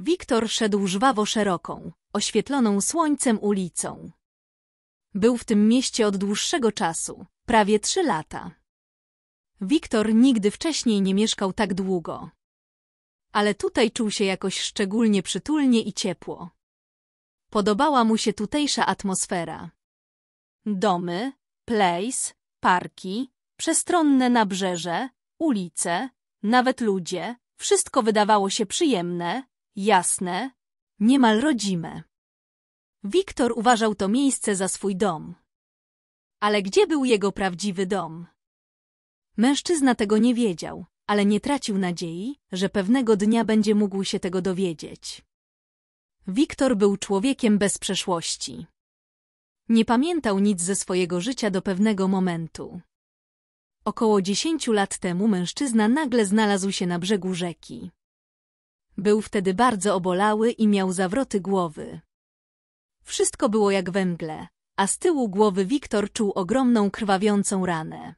Wiktor szedł żwawo szeroką, oświetloną słońcem ulicą. Był w tym mieście od dłuższego czasu, prawie trzy lata. Wiktor nigdy wcześniej nie mieszkał tak długo. Ale tutaj czuł się jakoś szczególnie przytulnie i ciepło. Podobała mu się tutejsza atmosfera. Domy, place, parki, przestronne nabrzeże, ulice, nawet ludzie, wszystko wydawało się przyjemne, jasne, niemal rodzime. Wiktor uważał to miejsce za swój dom. Ale gdzie był jego prawdziwy dom? Mężczyzna tego nie wiedział, ale nie tracił nadziei, że pewnego dnia będzie mógł się tego dowiedzieć. Wiktor był człowiekiem bez przeszłości. Nie pamiętał nic ze swojego życia do pewnego momentu. Około dziesięciu lat temu mężczyzna nagle znalazł się na brzegu rzeki. Był wtedy bardzo obolały i miał zawroty głowy. Wszystko było jak węgle, a z tyłu głowy Wiktor czuł ogromną krwawiącą ranę.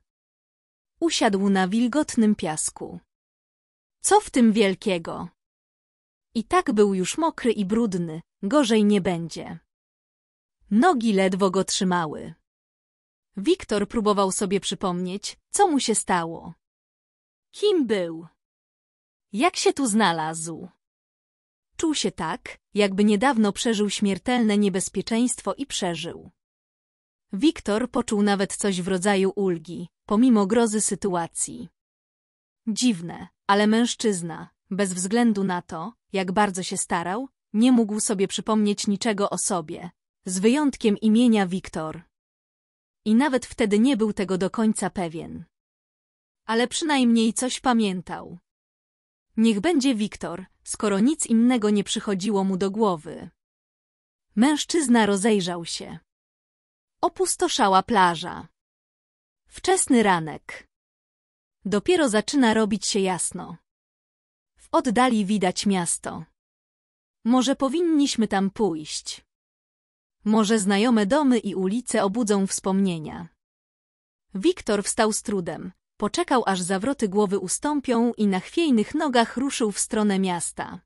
Usiadł na wilgotnym piasku. Co w tym wielkiego? I tak był już mokry i brudny, gorzej nie będzie. Nogi ledwo go trzymały. Wiktor próbował sobie przypomnieć, co mu się stało. Kim był? Jak się tu znalazł? Czuł się tak, jakby niedawno przeżył śmiertelne niebezpieczeństwo i przeżył. Wiktor poczuł nawet coś w rodzaju ulgi, pomimo grozy sytuacji. Dziwne, ale mężczyzna, bez względu na to, jak bardzo się starał, nie mógł sobie przypomnieć niczego o sobie, z wyjątkiem imienia Wiktor. I nawet wtedy nie był tego do końca pewien. Ale przynajmniej coś pamiętał. Niech będzie Wiktor, skoro nic innego nie przychodziło mu do głowy. Mężczyzna rozejrzał się. Opustoszała plaża. Wczesny ranek. Dopiero zaczyna robić się jasno. W oddali widać miasto. Może powinniśmy tam pójść. Może znajome domy i ulice obudzą wspomnienia. Wiktor wstał z trudem, Poczekał aż zawroty głowy ustąpią i na chwiejnych nogach ruszył w stronę miasta.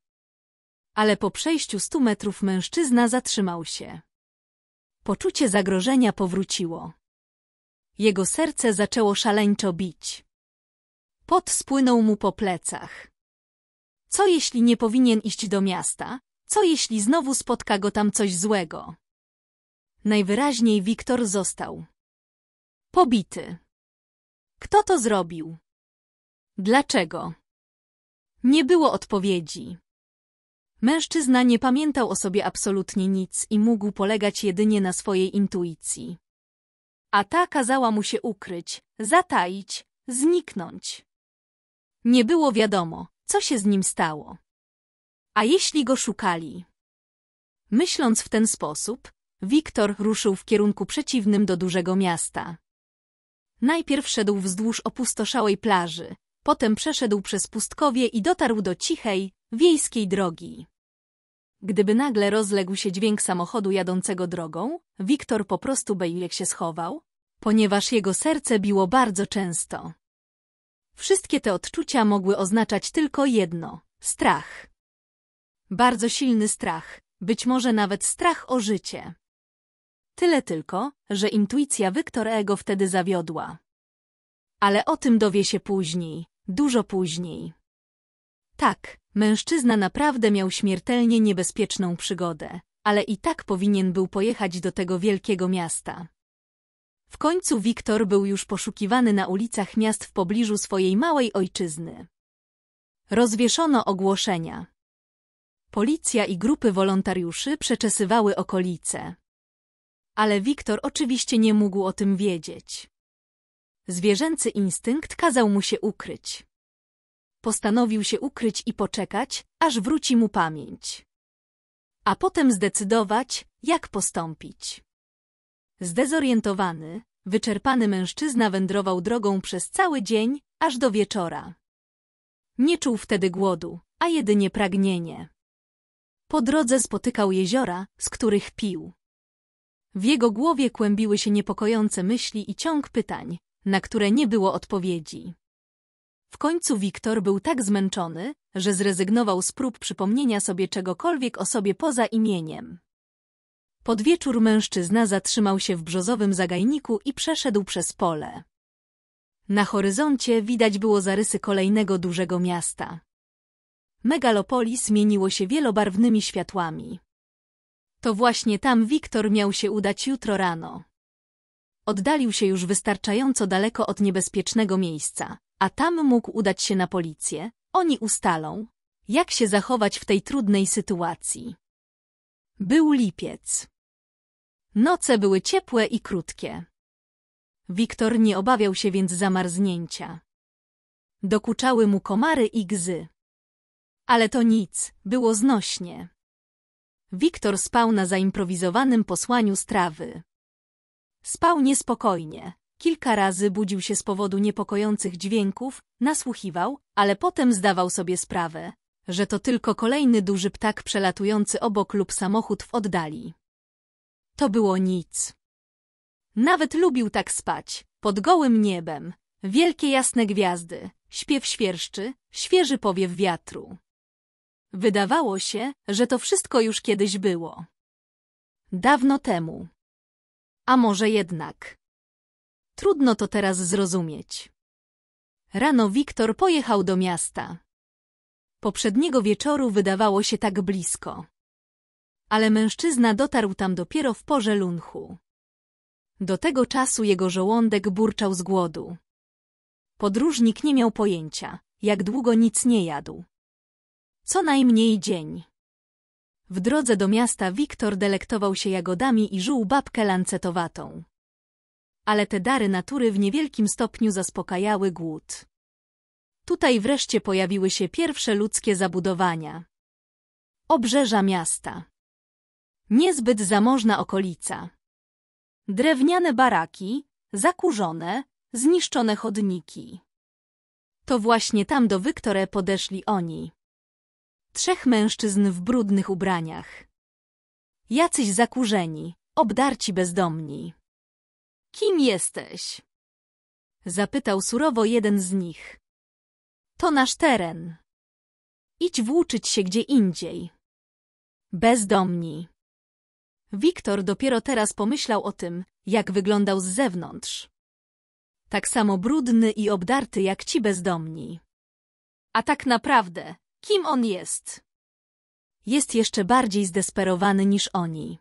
Ale po przejściu stu metrów mężczyzna zatrzymał się. Poczucie zagrożenia powróciło. Jego serce zaczęło szaleńczo bić. Pot spłynął mu po plecach. Co jeśli nie powinien iść do miasta? Co jeśli znowu spotka go tam coś złego? Najwyraźniej Wiktor został pobity. Kto to zrobił? Dlaczego? Nie było odpowiedzi. Mężczyzna nie pamiętał o sobie absolutnie nic i mógł polegać jedynie na swojej intuicji. A ta kazała mu się ukryć, zataić, zniknąć. Nie było wiadomo, co się z nim stało. A jeśli go szukali? Myśląc w ten sposób, Wiktor ruszył w kierunku przeciwnym do dużego miasta. Najpierw szedł wzdłuż opustoszałej plaży, potem przeszedł przez pustkowie i dotarł do cichej, wiejskiej drogi. Gdyby nagle rozległ się dźwięk samochodu jadącego drogą, Wiktor po prostu Bejlek się schował, ponieważ jego serce biło bardzo często. Wszystkie te odczucia mogły oznaczać tylko jedno – strach. Bardzo silny strach, być może nawet strach o życie. Tyle tylko, że intuicja Wiktorego wtedy zawiodła. Ale o tym dowie się później, dużo później. Tak, mężczyzna naprawdę miał śmiertelnie niebezpieczną przygodę, ale i tak powinien był pojechać do tego wielkiego miasta. W końcu Wiktor był już poszukiwany na ulicach miast w pobliżu swojej małej ojczyzny. Rozwieszono ogłoszenia. Policja i grupy wolontariuszy przeczesywały okolice ale Wiktor oczywiście nie mógł o tym wiedzieć. Zwierzęcy instynkt kazał mu się ukryć. Postanowił się ukryć i poczekać, aż wróci mu pamięć. A potem zdecydować, jak postąpić. Zdezorientowany, wyczerpany mężczyzna wędrował drogą przez cały dzień, aż do wieczora. Nie czuł wtedy głodu, a jedynie pragnienie. Po drodze spotykał jeziora, z których pił. W jego głowie kłębiły się niepokojące myśli i ciąg pytań, na które nie było odpowiedzi. W końcu Wiktor był tak zmęczony, że zrezygnował z prób przypomnienia sobie czegokolwiek o sobie poza imieniem. Pod wieczór mężczyzna zatrzymał się w brzozowym zagajniku i przeszedł przez pole. Na horyzoncie widać było zarysy kolejnego dużego miasta. Megalopolis mieniło się wielobarwnymi światłami. To właśnie tam Wiktor miał się udać jutro rano. Oddalił się już wystarczająco daleko od niebezpiecznego miejsca, a tam mógł udać się na policję. Oni ustalą, jak się zachować w tej trudnej sytuacji. Był lipiec. Noce były ciepłe i krótkie. Wiktor nie obawiał się więc zamarznięcia. Dokuczały mu komary i gzy. Ale to nic, było znośnie. Wiktor spał na zaimprowizowanym posłaniu strawy. Spał niespokojnie. Kilka razy budził się z powodu niepokojących dźwięków, nasłuchiwał, ale potem zdawał sobie sprawę, że to tylko kolejny duży ptak przelatujący obok lub samochód w oddali. To było nic. Nawet lubił tak spać, pod gołym niebem. Wielkie jasne gwiazdy, śpiew świerszczy, świeży powiew wiatru. Wydawało się, że to wszystko już kiedyś było. Dawno temu. A może jednak. Trudno to teraz zrozumieć. Rano Wiktor pojechał do miasta. Poprzedniego wieczoru wydawało się tak blisko. Ale mężczyzna dotarł tam dopiero w porze lunchu. Do tego czasu jego żołądek burczał z głodu. Podróżnik nie miał pojęcia, jak długo nic nie jadł. Co najmniej dzień. W drodze do miasta Wiktor delektował się jagodami i żuł babkę lancetowatą. Ale te dary natury w niewielkim stopniu zaspokajały głód. Tutaj wreszcie pojawiły się pierwsze ludzkie zabudowania. Obrzeża miasta. Niezbyt zamożna okolica. Drewniane baraki, zakurzone, zniszczone chodniki. To właśnie tam do Wiktore podeszli oni. Trzech mężczyzn w brudnych ubraniach. Jacyś zakurzeni, obdarci bezdomni. Kim jesteś? Zapytał surowo jeden z nich. To nasz teren. Idź włóczyć się gdzie indziej. Bezdomni. Wiktor dopiero teraz pomyślał o tym, jak wyglądał z zewnątrz. Tak samo brudny i obdarty jak ci bezdomni. A tak naprawdę Kim on jest? Jest jeszcze bardziej zdesperowany niż oni.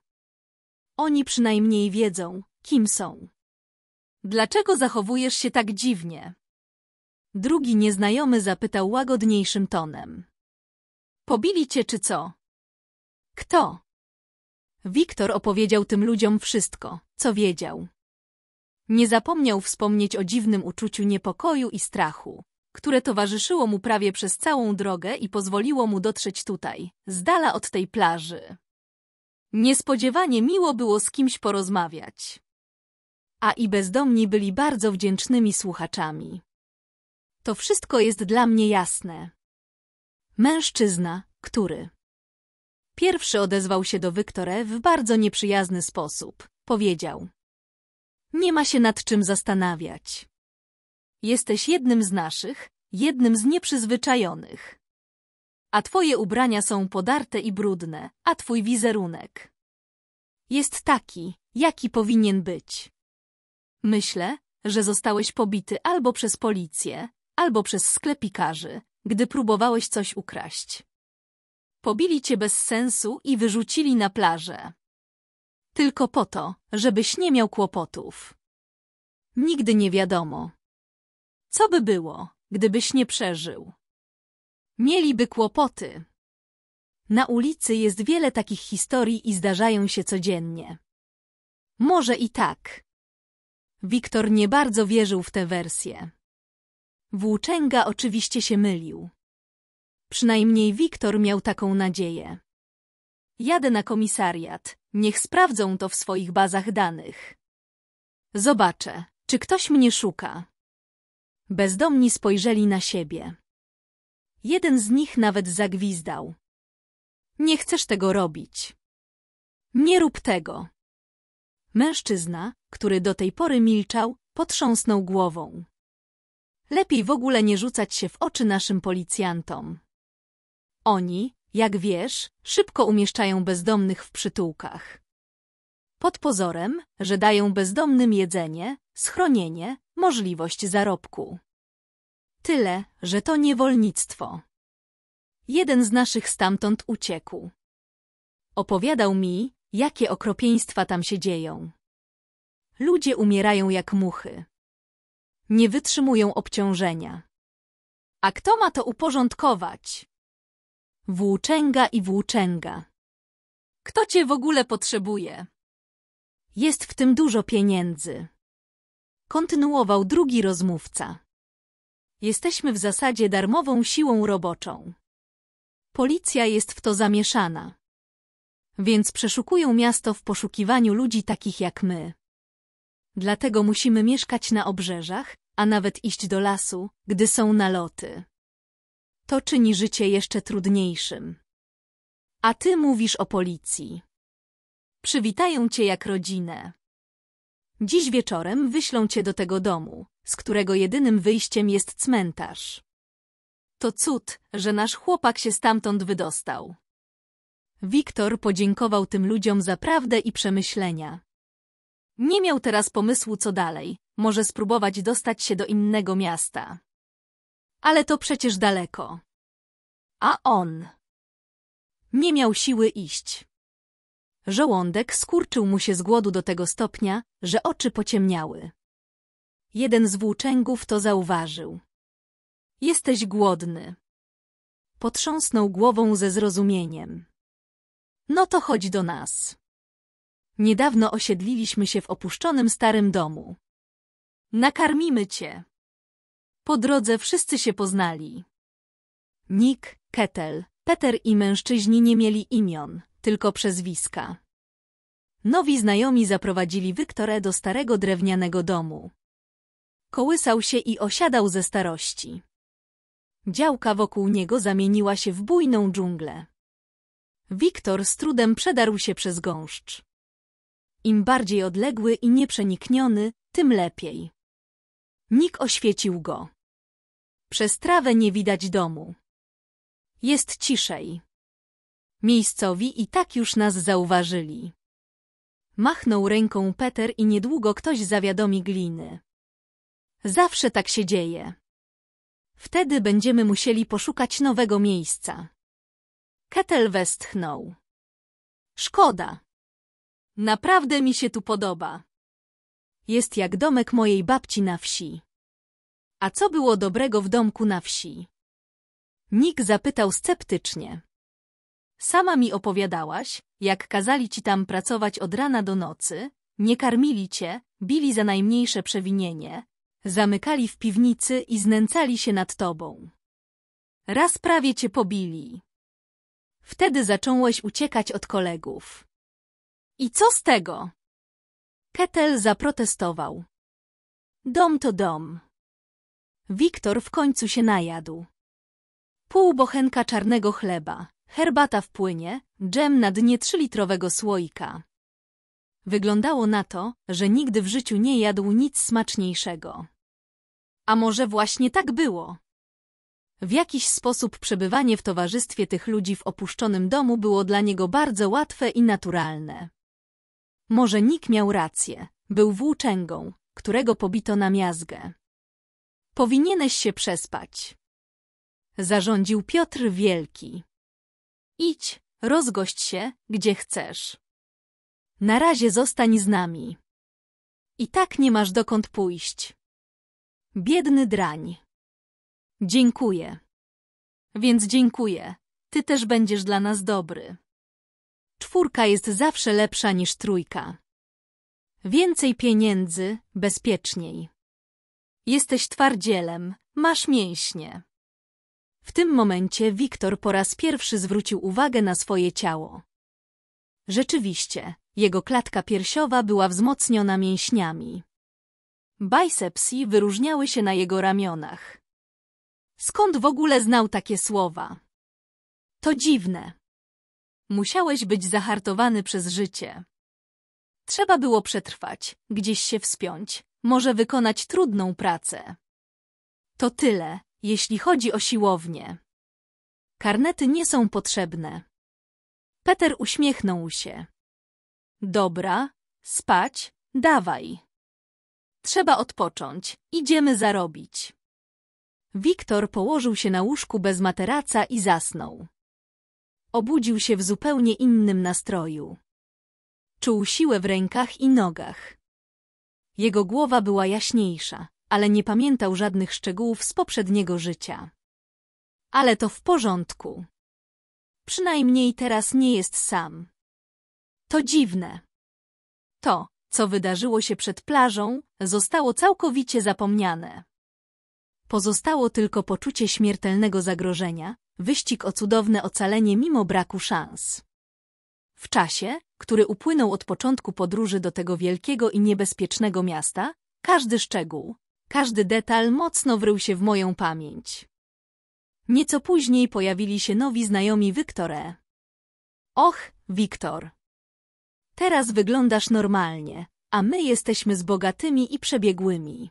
Oni przynajmniej wiedzą, kim są. Dlaczego zachowujesz się tak dziwnie? Drugi nieznajomy zapytał łagodniejszym tonem. Pobili cię czy co? Kto? Wiktor opowiedział tym ludziom wszystko, co wiedział. Nie zapomniał wspomnieć o dziwnym uczuciu niepokoju i strachu, które towarzyszyło mu prawie przez całą drogę i pozwoliło mu dotrzeć tutaj, z dala od tej plaży. Niespodziewanie miło było z kimś porozmawiać. A i bezdomni byli bardzo wdzięcznymi słuchaczami. To wszystko jest dla mnie jasne. Mężczyzna, który. Pierwszy odezwał się do Wiktorę w bardzo nieprzyjazny sposób. Powiedział. Nie ma się nad czym zastanawiać. Jesteś jednym z naszych, jednym z nieprzyzwyczajonych. A twoje ubrania są podarte i brudne, a twój wizerunek jest taki, jaki powinien być. Myślę, że zostałeś pobity albo przez policję, albo przez sklepikarzy, gdy próbowałeś coś ukraść. Pobili cię bez sensu i wyrzucili na plażę. Tylko po to, żebyś nie miał kłopotów. Nigdy nie wiadomo, co by było, gdybyś nie przeżył? Mieliby kłopoty. Na ulicy jest wiele takich historii i zdarzają się codziennie. Może i tak. Wiktor nie bardzo wierzył w tę wersję. Włóczęga oczywiście się mylił. Przynajmniej Wiktor miał taką nadzieję. Jadę na komisariat, niech sprawdzą to w swoich bazach danych. Zobaczę, czy ktoś mnie szuka. Bezdomni spojrzeli na siebie. Jeden z nich nawet zagwizdał. Nie chcesz tego robić. Nie rób tego. Mężczyzna, który do tej pory milczał, potrząsnął głową. Lepiej w ogóle nie rzucać się w oczy naszym policjantom. Oni, jak wiesz, szybko umieszczają bezdomnych w przytułkach. Pod pozorem, że dają bezdomnym jedzenie, schronienie, możliwość zarobku. Tyle, że to niewolnictwo. Jeden z naszych stamtąd uciekł. Opowiadał mi, jakie okropieństwa tam się dzieją. Ludzie umierają jak muchy. Nie wytrzymują obciążenia. A kto ma to uporządkować? Włóczęga i włóczęga. Kto cię w ogóle potrzebuje? Jest w tym dużo pieniędzy kontynuował drugi rozmówca. Jesteśmy w zasadzie darmową siłą roboczą. Policja jest w to zamieszana. Więc przeszukują miasto w poszukiwaniu ludzi takich jak my. Dlatego musimy mieszkać na obrzeżach, a nawet iść do lasu, gdy są naloty. To czyni życie jeszcze trudniejszym. A ty mówisz o policji. Przywitają cię jak rodzinę. Dziś wieczorem wyślą cię do tego domu, z którego jedynym wyjściem jest cmentarz. To cud, że nasz chłopak się stamtąd wydostał. Wiktor podziękował tym ludziom za prawdę i przemyślenia. Nie miał teraz pomysłu, co dalej. Może spróbować dostać się do innego miasta. Ale to przecież daleko. A on? Nie miał siły iść. Żołądek skurczył mu się z głodu do tego stopnia, że oczy pociemniały. Jeden z włóczęgów to zauważył. Jesteś głodny. Potrząsnął głową ze zrozumieniem. No to chodź do nas. Niedawno osiedliliśmy się w opuszczonym starym domu. Nakarmimy cię. Po drodze wszyscy się poznali. Nick, Ketel, Peter i mężczyźni nie mieli imion, tylko przezwiska. Nowi znajomi zaprowadzili Wiktorę do starego drewnianego domu. Kołysał się i osiadał ze starości. Działka wokół niego zamieniła się w bujną dżunglę. Wiktor z trudem przedarł się przez gąszcz. Im bardziej odległy i nieprzenikniony, tym lepiej. Nik oświecił go. Przez trawę nie widać domu. Jest ciszej. Miejscowi i tak już nas zauważyli. Machnął ręką Peter i niedługo ktoś zawiadomi gliny. Zawsze tak się dzieje. Wtedy będziemy musieli poszukać nowego miejsca. Ketel westchnął. Szkoda. Naprawdę mi się tu podoba. Jest jak domek mojej babci na wsi. A co było dobrego w domku na wsi? Nick zapytał sceptycznie. Sama mi opowiadałaś, jak kazali ci tam pracować od rana do nocy, nie karmili cię, bili za najmniejsze przewinienie, zamykali w piwnicy i znęcali się nad tobą. Raz prawie cię pobili. Wtedy zacząłeś uciekać od kolegów. I co z tego? Ketel zaprotestował. Dom to dom. Wiktor w końcu się najadł. Pół bochenka czarnego chleba herbata w płynie, dżem na dnie trzylitrowego słoika. Wyglądało na to, że nigdy w życiu nie jadł nic smaczniejszego. A może właśnie tak było? W jakiś sposób przebywanie w towarzystwie tych ludzi w opuszczonym domu było dla niego bardzo łatwe i naturalne. Może Nick miał rację, był włóczęgą, którego pobito na miazgę. Powinieneś się przespać. Zarządził Piotr Wielki. Idź, rozgość się, gdzie chcesz. Na razie zostań z nami. I tak nie masz dokąd pójść. Biedny drań. Dziękuję. Więc dziękuję. Ty też będziesz dla nas dobry. Czwórka jest zawsze lepsza niż trójka. Więcej pieniędzy, bezpieczniej. Jesteś twardzielem, masz mięśnie. W tym momencie Wiktor po raz pierwszy zwrócił uwagę na swoje ciało. Rzeczywiście, jego klatka piersiowa była wzmocniona mięśniami. Bicepsy wyróżniały się na jego ramionach. Skąd w ogóle znał takie słowa? To dziwne. Musiałeś być zahartowany przez życie. Trzeba było przetrwać, gdzieś się wspiąć, może wykonać trudną pracę. To tyle, jeśli chodzi o siłownię. Karnety nie są potrzebne. Peter uśmiechnął się. Dobra, spać, dawaj. Trzeba odpocząć, idziemy zarobić. Wiktor położył się na łóżku bez materaca i zasnął. Obudził się w zupełnie innym nastroju. Czuł siłę w rękach i nogach. Jego głowa była jaśniejsza ale nie pamiętał żadnych szczegółów z poprzedniego życia. Ale to w porządku. Przynajmniej teraz nie jest sam. To dziwne. To, co wydarzyło się przed plażą, zostało całkowicie zapomniane. Pozostało tylko poczucie śmiertelnego zagrożenia, wyścig o cudowne ocalenie mimo braku szans. W czasie, który upłynął od początku podróży do tego wielkiego i niebezpiecznego miasta, każdy szczegół, każdy detal mocno wrył się w moją pamięć. Nieco później pojawili się nowi znajomi Wiktore. Och, Wiktor. Teraz wyglądasz normalnie, a my jesteśmy zbogatymi i przebiegłymi.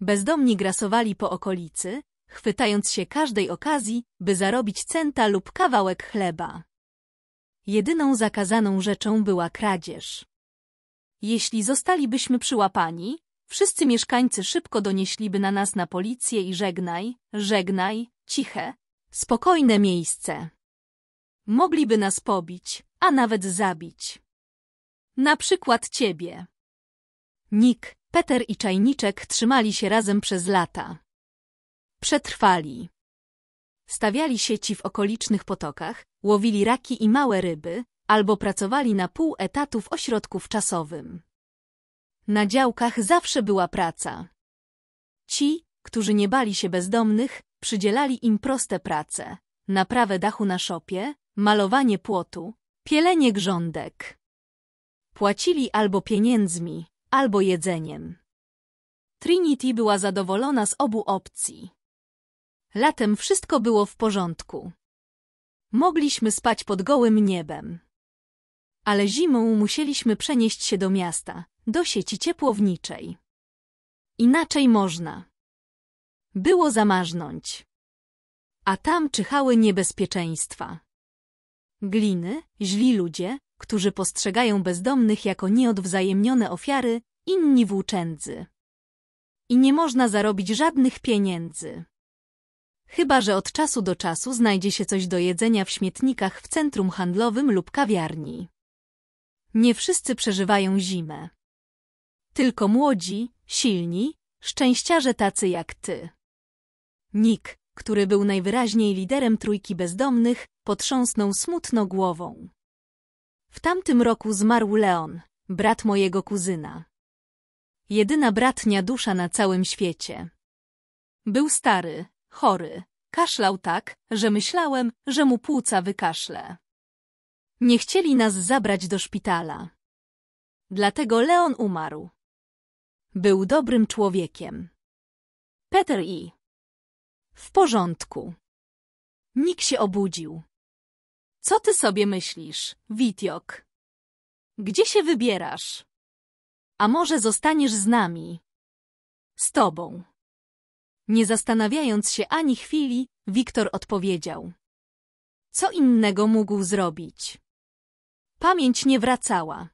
Bezdomni grasowali po okolicy, chwytając się każdej okazji, by zarobić centa lub kawałek chleba. Jedyną zakazaną rzeczą była kradzież. Jeśli zostalibyśmy przyłapani, Wszyscy mieszkańcy szybko donieśliby na nas na policję i żegnaj, żegnaj, ciche, spokojne miejsce. Mogliby nas pobić, a nawet zabić. Na przykład ciebie. Nick, Peter i Czajniczek trzymali się razem przez lata. Przetrwali. Stawiali sieci w okolicznych potokach, łowili raki i małe ryby, albo pracowali na pół etatu w ośrodku czasowym. Na działkach zawsze była praca. Ci, którzy nie bali się bezdomnych, przydzielali im proste prace. Naprawę dachu na szopie, malowanie płotu, pielenie grządek. Płacili albo pieniędzmi, albo jedzeniem. Trinity była zadowolona z obu opcji. Latem wszystko było w porządku. Mogliśmy spać pod gołym niebem. Ale zimą musieliśmy przenieść się do miasta, do sieci ciepłowniczej. Inaczej można. Było zamarznąć. A tam czyhały niebezpieczeństwa. Gliny, źli ludzie, którzy postrzegają bezdomnych jako nieodwzajemnione ofiary, inni włóczędzy. I nie można zarobić żadnych pieniędzy. Chyba, że od czasu do czasu znajdzie się coś do jedzenia w śmietnikach w centrum handlowym lub kawiarni. Nie wszyscy przeżywają zimę. Tylko młodzi, silni, szczęściarze tacy jak ty. Nick, który był najwyraźniej liderem trójki bezdomnych, potrząsnął smutno głową. W tamtym roku zmarł Leon, brat mojego kuzyna. Jedyna bratnia dusza na całym świecie. Był stary, chory, kaszlał tak, że myślałem, że mu płuca wykaszle. Nie chcieli nas zabrać do szpitala. Dlatego Leon umarł. Był dobrym człowiekiem. Peter i. W porządku. Nick się obudził. Co ty sobie myślisz, Witiok? Gdzie się wybierasz? A może zostaniesz z nami? Z tobą. Nie zastanawiając się ani chwili, Wiktor odpowiedział. Co innego mógł zrobić? Pamięć nie wracała.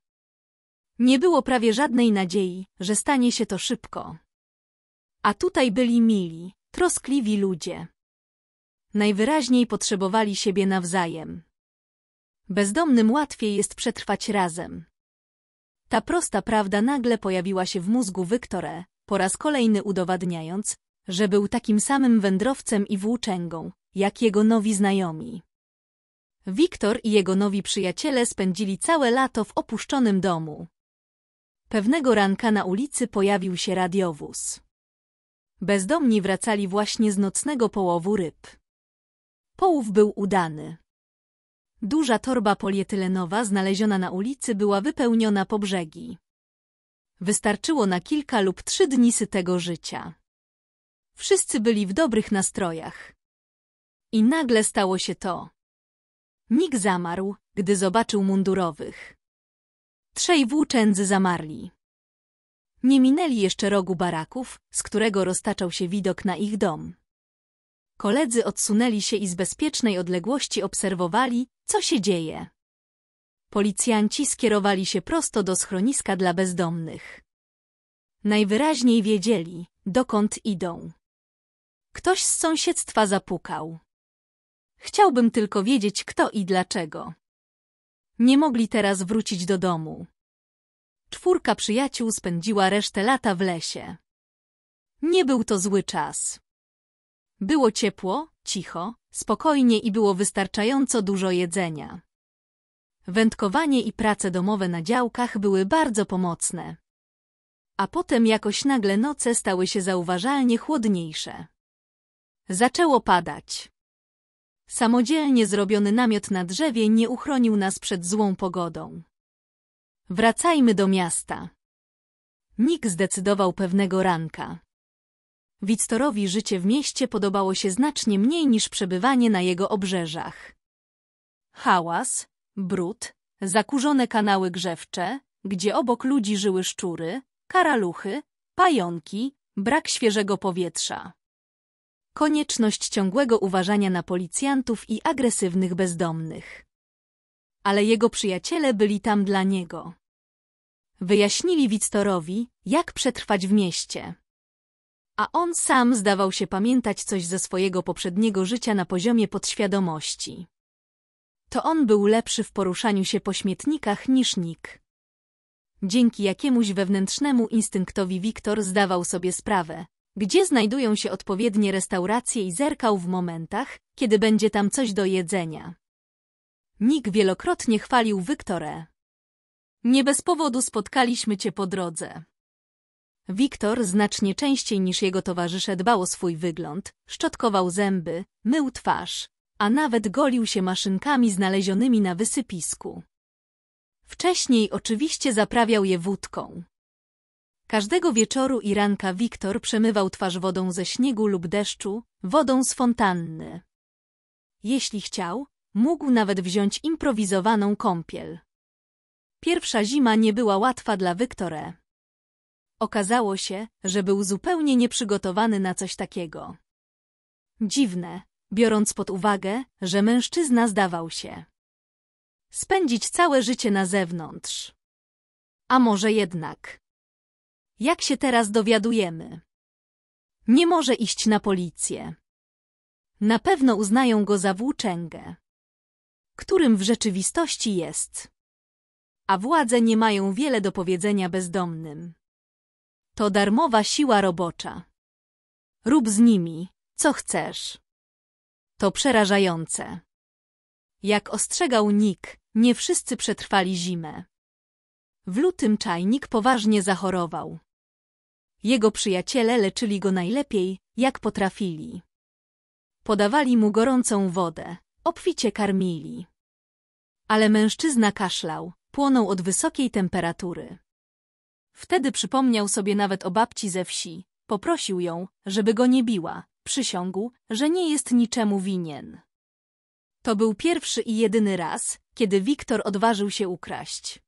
Nie było prawie żadnej nadziei, że stanie się to szybko. A tutaj byli mili, troskliwi ludzie. Najwyraźniej potrzebowali siebie nawzajem. Bezdomnym łatwiej jest przetrwać razem. Ta prosta prawda nagle pojawiła się w mózgu Wyktore, po raz kolejny udowadniając, że był takim samym wędrowcem i włóczęgą, jak jego nowi znajomi. Wiktor i jego nowi przyjaciele spędzili całe lato w opuszczonym domu, Pewnego ranka na ulicy pojawił się radiowóz. Bezdomni wracali właśnie z nocnego połowu ryb. Połów był udany. Duża torba polietylenowa znaleziona na ulicy była wypełniona po brzegi. Wystarczyło na kilka lub trzy dni sytego życia. Wszyscy byli w dobrych nastrojach. I nagle stało się to. Nick zamarł, gdy zobaczył mundurowych. Trzej włóczędzy zamarli. Nie minęli jeszcze rogu baraków, z którego roztaczał się widok na ich dom. Koledzy odsunęli się i z bezpiecznej odległości obserwowali, co się dzieje. Policjanci skierowali się prosto do schroniska dla bezdomnych. Najwyraźniej wiedzieli, dokąd idą. Ktoś z sąsiedztwa zapukał. Chciałbym tylko wiedzieć, kto i dlaczego. Nie mogli teraz wrócić do domu. Czwórka przyjaciół spędziła resztę lata w lesie. Nie był to zły czas. Było ciepło, cicho, spokojnie i było wystarczająco dużo jedzenia. Wędkowanie i prace domowe na działkach były bardzo pomocne. A potem jakoś nagle noce stały się zauważalnie chłodniejsze. Zaczęło padać. Samodzielnie zrobiony namiot na drzewie nie uchronił nas przed złą pogodą. Wracajmy do miasta. Nick zdecydował pewnego ranka. Wictorowi życie w mieście podobało się znacznie mniej niż przebywanie na jego obrzeżach. Hałas, brud, zakurzone kanały grzewcze, gdzie obok ludzi żyły szczury, karaluchy, pająki, brak świeżego powietrza konieczność ciągłego uważania na policjantów i agresywnych bezdomnych. Ale jego przyjaciele byli tam dla niego. Wyjaśnili Wictorowi, jak przetrwać w mieście. A on sam zdawał się pamiętać coś ze swojego poprzedniego życia na poziomie podświadomości. To on był lepszy w poruszaniu się po śmietnikach niż Nick. Dzięki jakiemuś wewnętrznemu instynktowi Wiktor zdawał sobie sprawę, gdzie znajdują się odpowiednie restauracje i zerkał w momentach, kiedy będzie tam coś do jedzenia. Nick wielokrotnie chwalił Wiktorę. Nie bez powodu spotkaliśmy cię po drodze. Wiktor znacznie częściej niż jego towarzysze dbał o swój wygląd, szczotkował zęby, mył twarz, a nawet golił się maszynkami znalezionymi na wysypisku. Wcześniej oczywiście zaprawiał je wódką. Każdego wieczoru i ranka Wiktor przemywał twarz wodą ze śniegu lub deszczu, wodą z fontanny. Jeśli chciał, mógł nawet wziąć improwizowaną kąpiel. Pierwsza zima nie była łatwa dla Wiktore. Okazało się, że był zupełnie nieprzygotowany na coś takiego. Dziwne, biorąc pod uwagę, że mężczyzna zdawał się spędzić całe życie na zewnątrz. A może jednak jak się teraz dowiadujemy? Nie może iść na policję. Na pewno uznają go za włóczęgę, którym w rzeczywistości jest. A władze nie mają wiele do powiedzenia bezdomnym. To darmowa siła robocza. Rób z nimi, co chcesz. To przerażające. Jak ostrzegał Nick, nie wszyscy przetrwali zimę. W lutym czajnik poważnie zachorował. Jego przyjaciele leczyli go najlepiej, jak potrafili. Podawali mu gorącą wodę, obficie karmili. Ale mężczyzna kaszlał, płonął od wysokiej temperatury. Wtedy przypomniał sobie nawet o babci ze wsi. Poprosił ją, żeby go nie biła. Przysiągł, że nie jest niczemu winien. To był pierwszy i jedyny raz, kiedy Wiktor odważył się ukraść.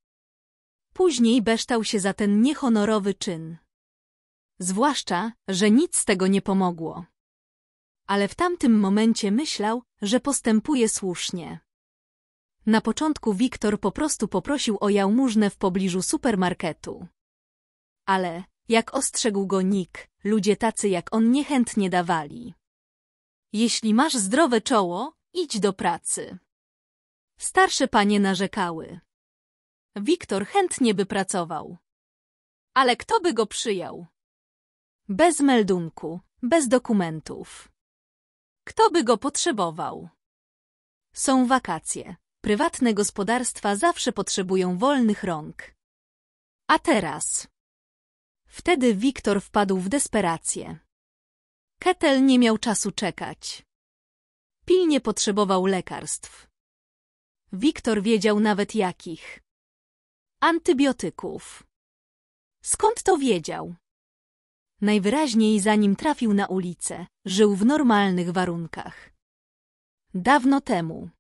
Później beształ się za ten niehonorowy czyn zwłaszcza, że nic z tego nie pomogło. Ale w tamtym momencie myślał, że postępuje słusznie. Na początku Wiktor po prostu poprosił o jałmużnę w pobliżu supermarketu. Ale, jak ostrzegł go Nick, ludzie tacy jak on niechętnie dawali. Jeśli masz zdrowe czoło, idź do pracy. Starsze panie narzekały. Wiktor chętnie by pracował. Ale kto by go przyjął? Bez meldunku, bez dokumentów. Kto by go potrzebował? Są wakacje. Prywatne gospodarstwa zawsze potrzebują wolnych rąk. A teraz? Wtedy Wiktor wpadł w desperację. Ketel nie miał czasu czekać. Pilnie potrzebował lekarstw. Wiktor wiedział nawet jakich. Antybiotyków. Skąd to wiedział? Najwyraźniej zanim trafił na ulicę, żył w normalnych warunkach. Dawno temu.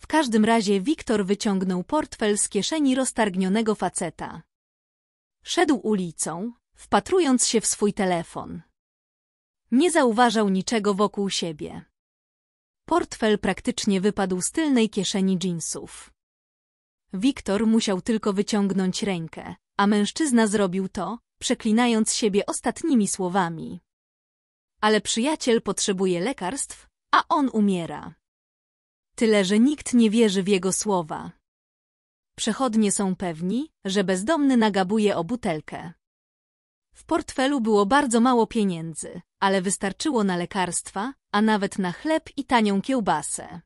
W każdym razie Wiktor wyciągnął portfel z kieszeni roztargnionego faceta. Szedł ulicą, wpatrując się w swój telefon. Nie zauważał niczego wokół siebie. Portfel praktycznie wypadł z tylnej kieszeni dżinsów. Wiktor musiał tylko wyciągnąć rękę, a mężczyzna zrobił to, przeklinając siebie ostatnimi słowami. Ale przyjaciel potrzebuje lekarstw, a on umiera. Tyle, że nikt nie wierzy w jego słowa. Przechodnie są pewni, że bezdomny nagabuje o butelkę. W portfelu było bardzo mało pieniędzy, ale wystarczyło na lekarstwa, a nawet na chleb i tanią kiełbasę.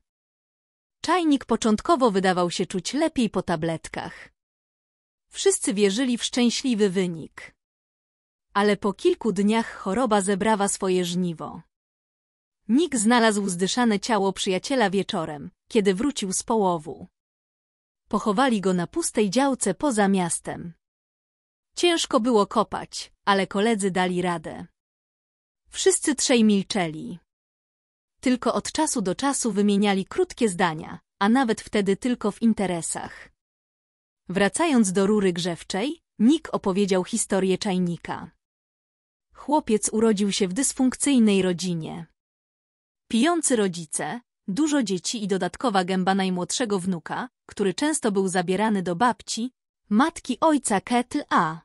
Czajnik początkowo wydawał się czuć lepiej po tabletkach. Wszyscy wierzyli w szczęśliwy wynik ale po kilku dniach choroba zebrała swoje żniwo. Nick znalazł zdyszane ciało przyjaciela wieczorem, kiedy wrócił z połowu. Pochowali go na pustej działce poza miastem. Ciężko było kopać, ale koledzy dali radę. Wszyscy trzej milczeli. Tylko od czasu do czasu wymieniali krótkie zdania, a nawet wtedy tylko w interesach. Wracając do rury grzewczej, Nick opowiedział historię czajnika. Chłopiec urodził się w dysfunkcyjnej rodzinie. Pijący rodzice, dużo dzieci i dodatkowa gęba najmłodszego wnuka, który często był zabierany do babci, matki ojca Ketl A.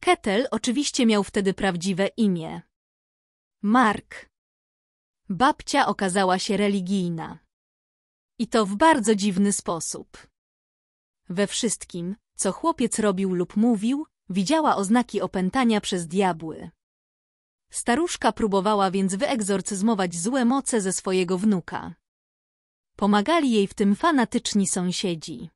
Ketel oczywiście miał wtedy prawdziwe imię. Mark. Babcia okazała się religijna. I to w bardzo dziwny sposób. We wszystkim, co chłopiec robił lub mówił, Widziała oznaki opętania przez diabły. Staruszka próbowała więc wyegzorcyzmować złe moce ze swojego wnuka. Pomagali jej w tym fanatyczni sąsiedzi.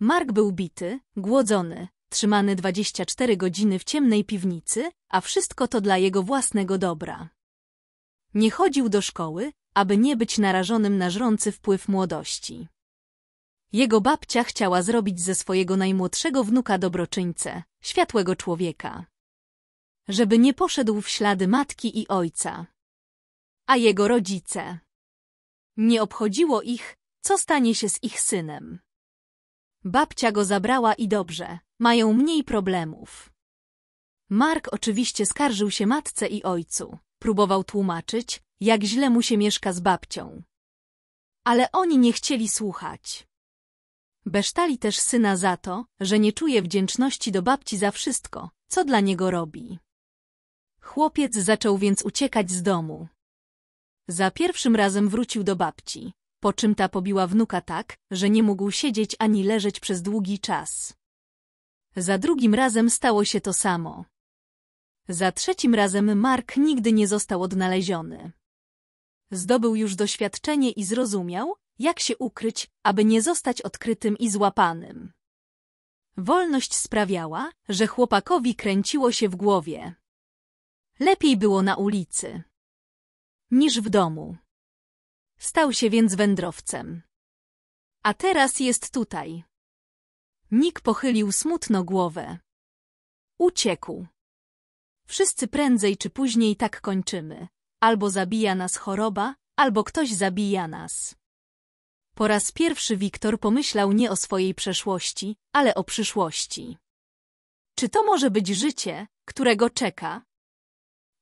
Mark był bity, głodzony, trzymany 24 godziny w ciemnej piwnicy, a wszystko to dla jego własnego dobra. Nie chodził do szkoły, aby nie być narażonym na żrący wpływ młodości. Jego babcia chciała zrobić ze swojego najmłodszego wnuka dobroczyńcę, światłego człowieka. Żeby nie poszedł w ślady matki i ojca. A jego rodzice. Nie obchodziło ich, co stanie się z ich synem. Babcia go zabrała i dobrze, mają mniej problemów. Mark oczywiście skarżył się matce i ojcu. Próbował tłumaczyć, jak źle mu się mieszka z babcią. Ale oni nie chcieli słuchać. Besztali też syna za to, że nie czuje wdzięczności do babci za wszystko, co dla niego robi. Chłopiec zaczął więc uciekać z domu. Za pierwszym razem wrócił do babci, po czym ta pobiła wnuka tak, że nie mógł siedzieć ani leżeć przez długi czas. Za drugim razem stało się to samo. Za trzecim razem Mark nigdy nie został odnaleziony. Zdobył już doświadczenie i zrozumiał, jak się ukryć, aby nie zostać odkrytym i złapanym. Wolność sprawiała, że chłopakowi kręciło się w głowie. Lepiej było na ulicy niż w domu. Stał się więc wędrowcem. A teraz jest tutaj. Nik pochylił smutno głowę. Uciekł. Wszyscy prędzej czy później tak kończymy. Albo zabija nas choroba, albo ktoś zabija nas. Po raz pierwszy Wiktor pomyślał nie o swojej przeszłości, ale o przyszłości. Czy to może być życie, którego czeka?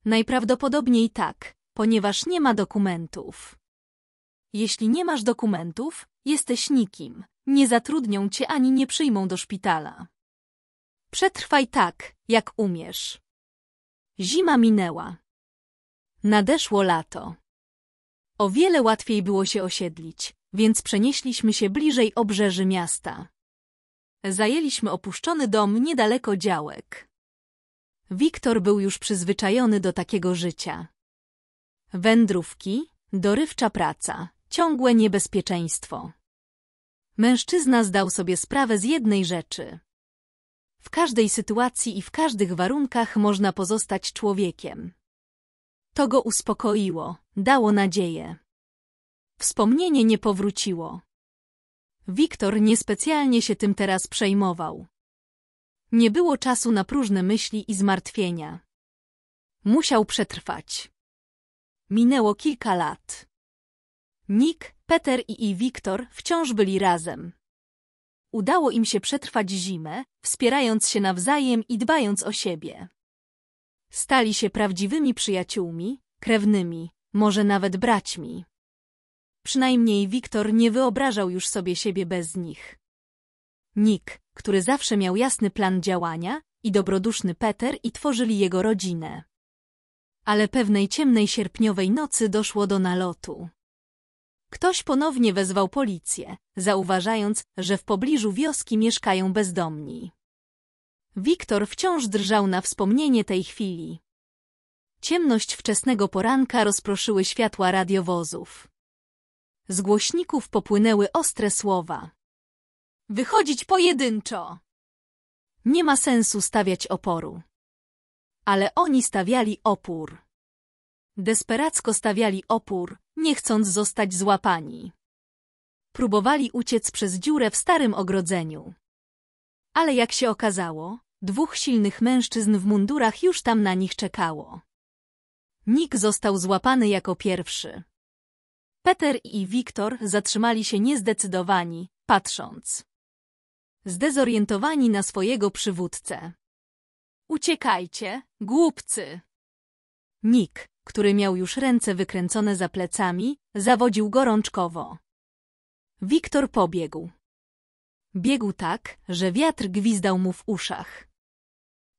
Najprawdopodobniej tak, ponieważ nie ma dokumentów. Jeśli nie masz dokumentów, jesteś nikim. Nie zatrudnią cię ani nie przyjmą do szpitala. Przetrwaj tak, jak umiesz. Zima minęła. Nadeszło lato. O wiele łatwiej było się osiedlić więc przenieśliśmy się bliżej obrzeży miasta. Zajęliśmy opuszczony dom niedaleko działek. Wiktor był już przyzwyczajony do takiego życia. Wędrówki, dorywcza praca, ciągłe niebezpieczeństwo. Mężczyzna zdał sobie sprawę z jednej rzeczy. W każdej sytuacji i w każdych warunkach można pozostać człowiekiem. To go uspokoiło, dało nadzieję. Wspomnienie nie powróciło. Wiktor niespecjalnie się tym teraz przejmował. Nie było czasu na próżne myśli i zmartwienia. Musiał przetrwać. Minęło kilka lat. Nick, Peter i i Wiktor wciąż byli razem. Udało im się przetrwać zimę, wspierając się nawzajem i dbając o siebie. Stali się prawdziwymi przyjaciółmi, krewnymi, może nawet braćmi. Przynajmniej Wiktor nie wyobrażał już sobie siebie bez nich. Nick, który zawsze miał jasny plan działania, i dobroduszny Peter i tworzyli jego rodzinę. Ale pewnej ciemnej sierpniowej nocy doszło do nalotu. Ktoś ponownie wezwał policję, zauważając, że w pobliżu wioski mieszkają bezdomni. Wiktor wciąż drżał na wspomnienie tej chwili. Ciemność wczesnego poranka rozproszyły światła radiowozów. Z głośników popłynęły ostre słowa. Wychodzić pojedynczo! Nie ma sensu stawiać oporu. Ale oni stawiali opór. Desperacko stawiali opór, nie chcąc zostać złapani. Próbowali uciec przez dziurę w starym ogrodzeniu. Ale jak się okazało, dwóch silnych mężczyzn w mundurach już tam na nich czekało. Nik został złapany jako pierwszy. Peter i Wiktor zatrzymali się niezdecydowani, patrząc. Zdezorientowani na swojego przywódcę. Uciekajcie, głupcy! Nick, który miał już ręce wykręcone za plecami, zawodził gorączkowo. Wiktor pobiegł. Biegł tak, że wiatr gwizdał mu w uszach.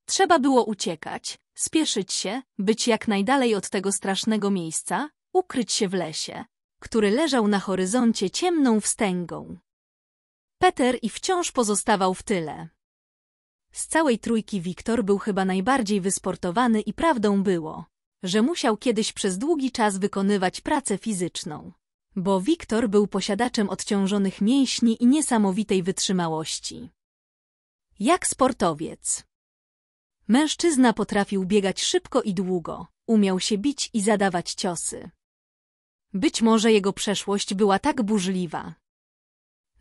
Trzeba było uciekać, spieszyć się, być jak najdalej od tego strasznego miejsca, ukryć się w lesie, który leżał na horyzoncie ciemną wstęgą. Peter i wciąż pozostawał w tyle. Z całej trójki Wiktor był chyba najbardziej wysportowany i prawdą było, że musiał kiedyś przez długi czas wykonywać pracę fizyczną. Bo Wiktor był posiadaczem odciążonych mięśni i niesamowitej wytrzymałości. Jak sportowiec. Mężczyzna potrafił biegać szybko i długo, umiał się bić i zadawać ciosy. Być może jego przeszłość była tak burzliwa.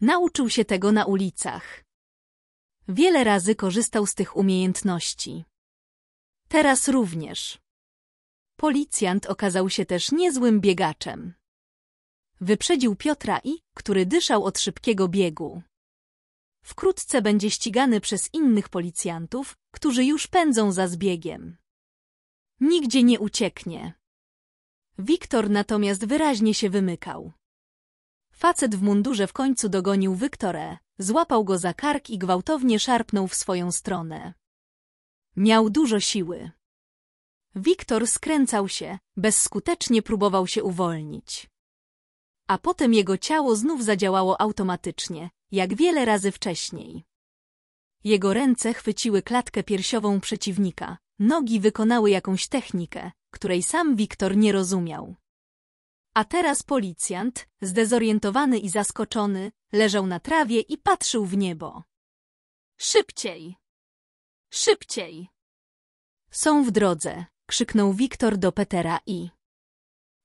Nauczył się tego na ulicach. Wiele razy korzystał z tych umiejętności. Teraz również. Policjant okazał się też niezłym biegaczem. Wyprzedził Piotra i, który dyszał od szybkiego biegu. Wkrótce będzie ścigany przez innych policjantów, którzy już pędzą za zbiegiem. Nigdzie nie ucieknie. Wiktor natomiast wyraźnie się wymykał. Facet w mundurze w końcu dogonił Wiktorę, złapał go za kark i gwałtownie szarpnął w swoją stronę. Miał dużo siły. Wiktor skręcał się, bezskutecznie próbował się uwolnić. A potem jego ciało znów zadziałało automatycznie, jak wiele razy wcześniej. Jego ręce chwyciły klatkę piersiową przeciwnika, nogi wykonały jakąś technikę, której sam Wiktor nie rozumiał. A teraz policjant, zdezorientowany i zaskoczony, leżał na trawie i patrzył w niebo. Szybciej! Szybciej! Są w drodze, krzyknął Wiktor do Petera i...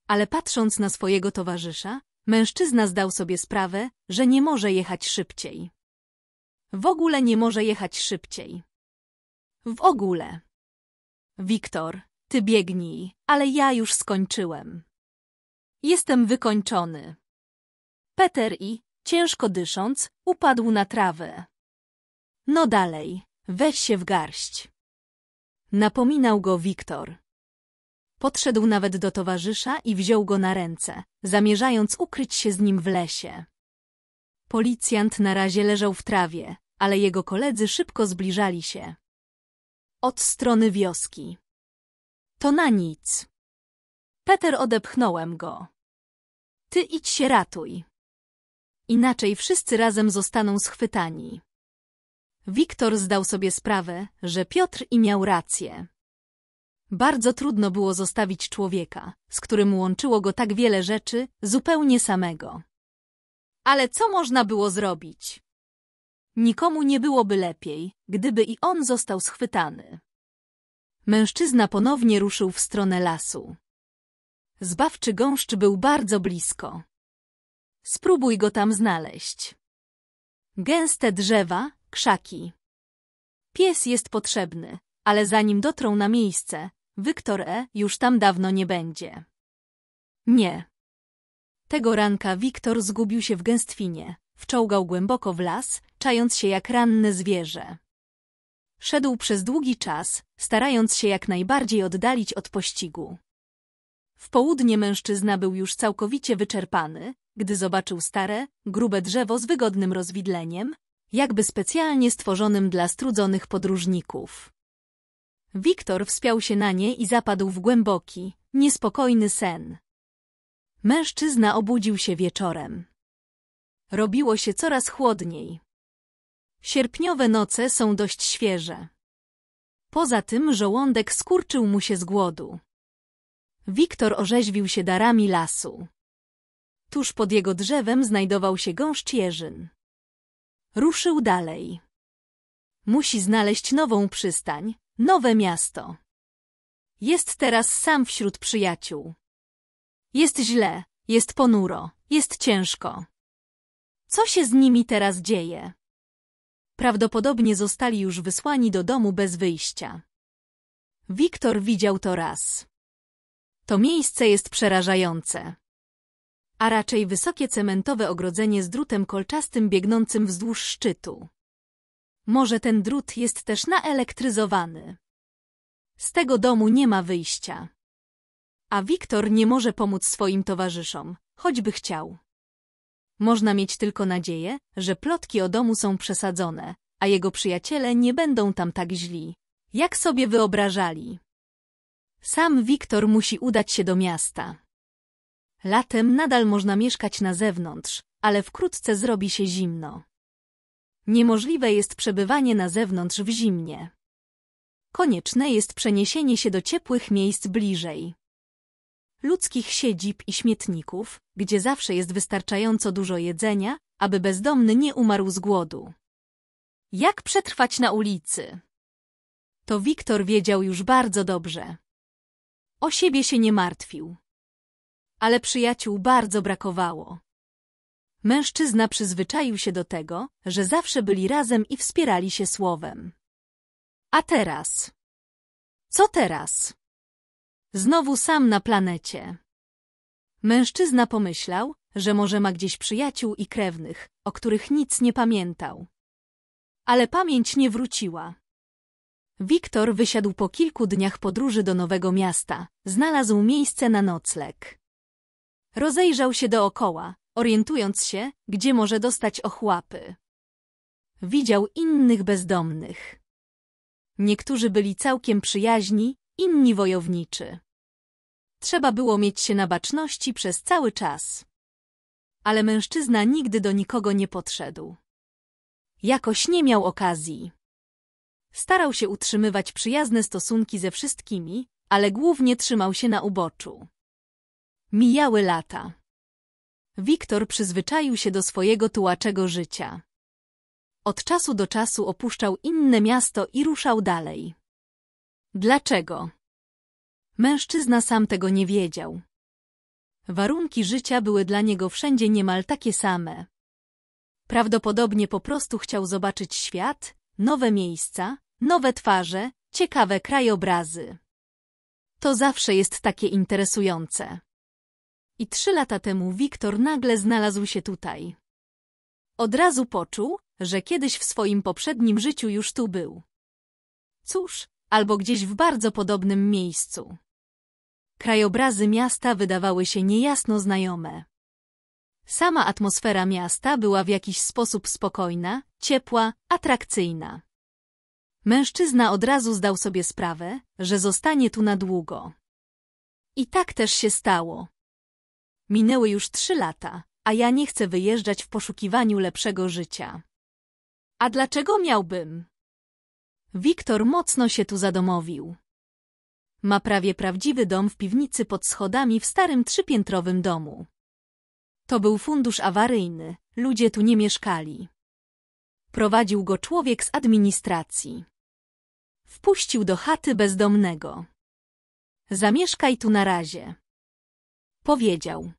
Ale patrząc na swojego towarzysza, mężczyzna zdał sobie sprawę, że nie może jechać szybciej. W ogóle nie może jechać szybciej. W ogóle. Wiktor, ty biegnij, ale ja już skończyłem. Jestem wykończony. Peter i, ciężko dysząc, upadł na trawę. No dalej, weź się w garść. Napominał go Wiktor. Podszedł nawet do towarzysza i wziął go na ręce, zamierzając ukryć się z nim w lesie. Policjant na razie leżał w trawie, ale jego koledzy szybko zbliżali się. Od strony wioski. To na nic. Peter odepchnąłem go. Ty idź się ratuj. Inaczej wszyscy razem zostaną schwytani. Wiktor zdał sobie sprawę, że Piotr i miał rację. Bardzo trudno było zostawić człowieka, z którym łączyło go tak wiele rzeczy, zupełnie samego. Ale co można było zrobić? Nikomu nie byłoby lepiej, gdyby i on został schwytany. Mężczyzna ponownie ruszył w stronę lasu. Zbawczy gąszcz był bardzo blisko. Spróbuj go tam znaleźć. Gęste drzewa, krzaki. Pies jest potrzebny, ale zanim dotrą na miejsce, Wiktor E. już tam dawno nie będzie. Nie. Tego ranka Wiktor zgubił się w gęstwinie, wczołgał głęboko w las, czając się jak ranne zwierzę. Szedł przez długi czas, starając się jak najbardziej oddalić od pościgu. W południe mężczyzna był już całkowicie wyczerpany, gdy zobaczył stare, grube drzewo z wygodnym rozwidleniem, jakby specjalnie stworzonym dla strudzonych podróżników. Wiktor wspiął się na nie i zapadł w głęboki, niespokojny sen. Mężczyzna obudził się wieczorem. Robiło się coraz chłodniej. Sierpniowe noce są dość świeże. Poza tym żołądek skurczył mu się z głodu. Wiktor orzeźwił się darami lasu. Tuż pod jego drzewem znajdował się gąszcz jeżyn. Ruszył dalej. Musi znaleźć nową przystań, nowe miasto. Jest teraz sam wśród przyjaciół. Jest źle, jest ponuro, jest ciężko. Co się z nimi teraz dzieje? Prawdopodobnie zostali już wysłani do domu bez wyjścia. Wiktor widział to raz. To miejsce jest przerażające. A raczej wysokie cementowe ogrodzenie z drutem kolczastym biegnącym wzdłuż szczytu. Może ten drut jest też naelektryzowany. Z tego domu nie ma wyjścia. A Wiktor nie może pomóc swoim towarzyszom, choćby chciał. Można mieć tylko nadzieję, że plotki o domu są przesadzone, a jego przyjaciele nie będą tam tak źli, jak sobie wyobrażali. Sam Wiktor musi udać się do miasta. Latem nadal można mieszkać na zewnątrz, ale wkrótce zrobi się zimno. Niemożliwe jest przebywanie na zewnątrz w zimnie. Konieczne jest przeniesienie się do ciepłych miejsc bliżej ludzkich siedzib i śmietników, gdzie zawsze jest wystarczająco dużo jedzenia, aby bezdomny nie umarł z głodu. Jak przetrwać na ulicy? To Wiktor wiedział już bardzo dobrze. O siebie się nie martwił. Ale przyjaciół bardzo brakowało. Mężczyzna przyzwyczaił się do tego, że zawsze byli razem i wspierali się słowem. A teraz? Co teraz? Znowu sam na planecie. Mężczyzna pomyślał, że może ma gdzieś przyjaciół i krewnych, o których nic nie pamiętał. Ale pamięć nie wróciła. Wiktor wysiadł po kilku dniach podróży do nowego miasta, znalazł miejsce na nocleg. Rozejrzał się dookoła, orientując się, gdzie może dostać ochłapy. Widział innych bezdomnych. Niektórzy byli całkiem przyjaźni, inni wojowniczy. Trzeba było mieć się na baczności przez cały czas. Ale mężczyzna nigdy do nikogo nie podszedł. Jakoś nie miał okazji. Starał się utrzymywać przyjazne stosunki ze wszystkimi, ale głównie trzymał się na uboczu. Mijały lata. Wiktor przyzwyczaił się do swojego tułaczego życia. Od czasu do czasu opuszczał inne miasto i ruszał dalej. Dlaczego? Mężczyzna sam tego nie wiedział. Warunki życia były dla niego wszędzie niemal takie same. Prawdopodobnie po prostu chciał zobaczyć świat, nowe miejsca, nowe twarze, ciekawe krajobrazy. To zawsze jest takie interesujące. I trzy lata temu Wiktor nagle znalazł się tutaj. Od razu poczuł, że kiedyś w swoim poprzednim życiu już tu był. Cóż, albo gdzieś w bardzo podobnym miejscu. Krajobrazy miasta wydawały się niejasno znajome. Sama atmosfera miasta była w jakiś sposób spokojna, ciepła, atrakcyjna. Mężczyzna od razu zdał sobie sprawę, że zostanie tu na długo. I tak też się stało. Minęły już trzy lata, a ja nie chcę wyjeżdżać w poszukiwaniu lepszego życia. A dlaczego miałbym? Wiktor mocno się tu zadomowił. Ma prawie prawdziwy dom w piwnicy pod schodami w starym trzypiętrowym domu. To był fundusz awaryjny, ludzie tu nie mieszkali. Prowadził go człowiek z administracji. Wpuścił do chaty bezdomnego. Zamieszkaj tu na razie. Powiedział.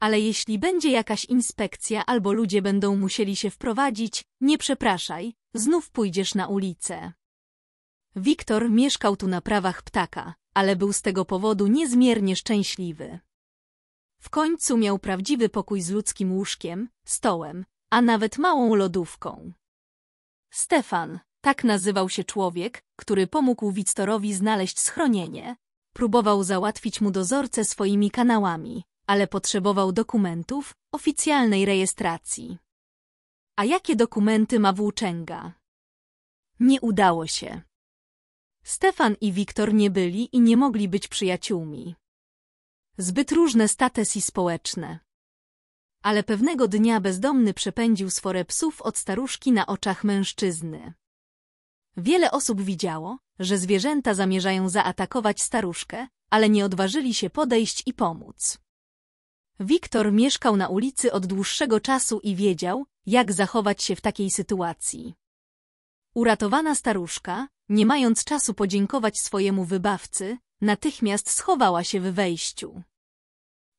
Ale jeśli będzie jakaś inspekcja albo ludzie będą musieli się wprowadzić, nie przepraszaj, znów pójdziesz na ulicę. Wiktor mieszkał tu na prawach ptaka, ale był z tego powodu niezmiernie szczęśliwy. W końcu miał prawdziwy pokój z ludzkim łóżkiem, stołem, a nawet małą lodówką. Stefan, tak nazywał się człowiek, który pomógł Wiktorowi znaleźć schronienie. Próbował załatwić mu dozorcę swoimi kanałami, ale potrzebował dokumentów, oficjalnej rejestracji. A jakie dokumenty ma włóczęga? Nie udało się. Stefan i Wiktor nie byli i nie mogli być przyjaciółmi. Zbyt różne statesy społeczne. Ale pewnego dnia bezdomny przepędził sforę psów od staruszki na oczach mężczyzny. Wiele osób widziało, że zwierzęta zamierzają zaatakować staruszkę, ale nie odważyli się podejść i pomóc. Wiktor mieszkał na ulicy od dłuższego czasu i wiedział, jak zachować się w takiej sytuacji. Uratowana staruszka, nie mając czasu podziękować swojemu wybawcy, natychmiast schowała się w wejściu.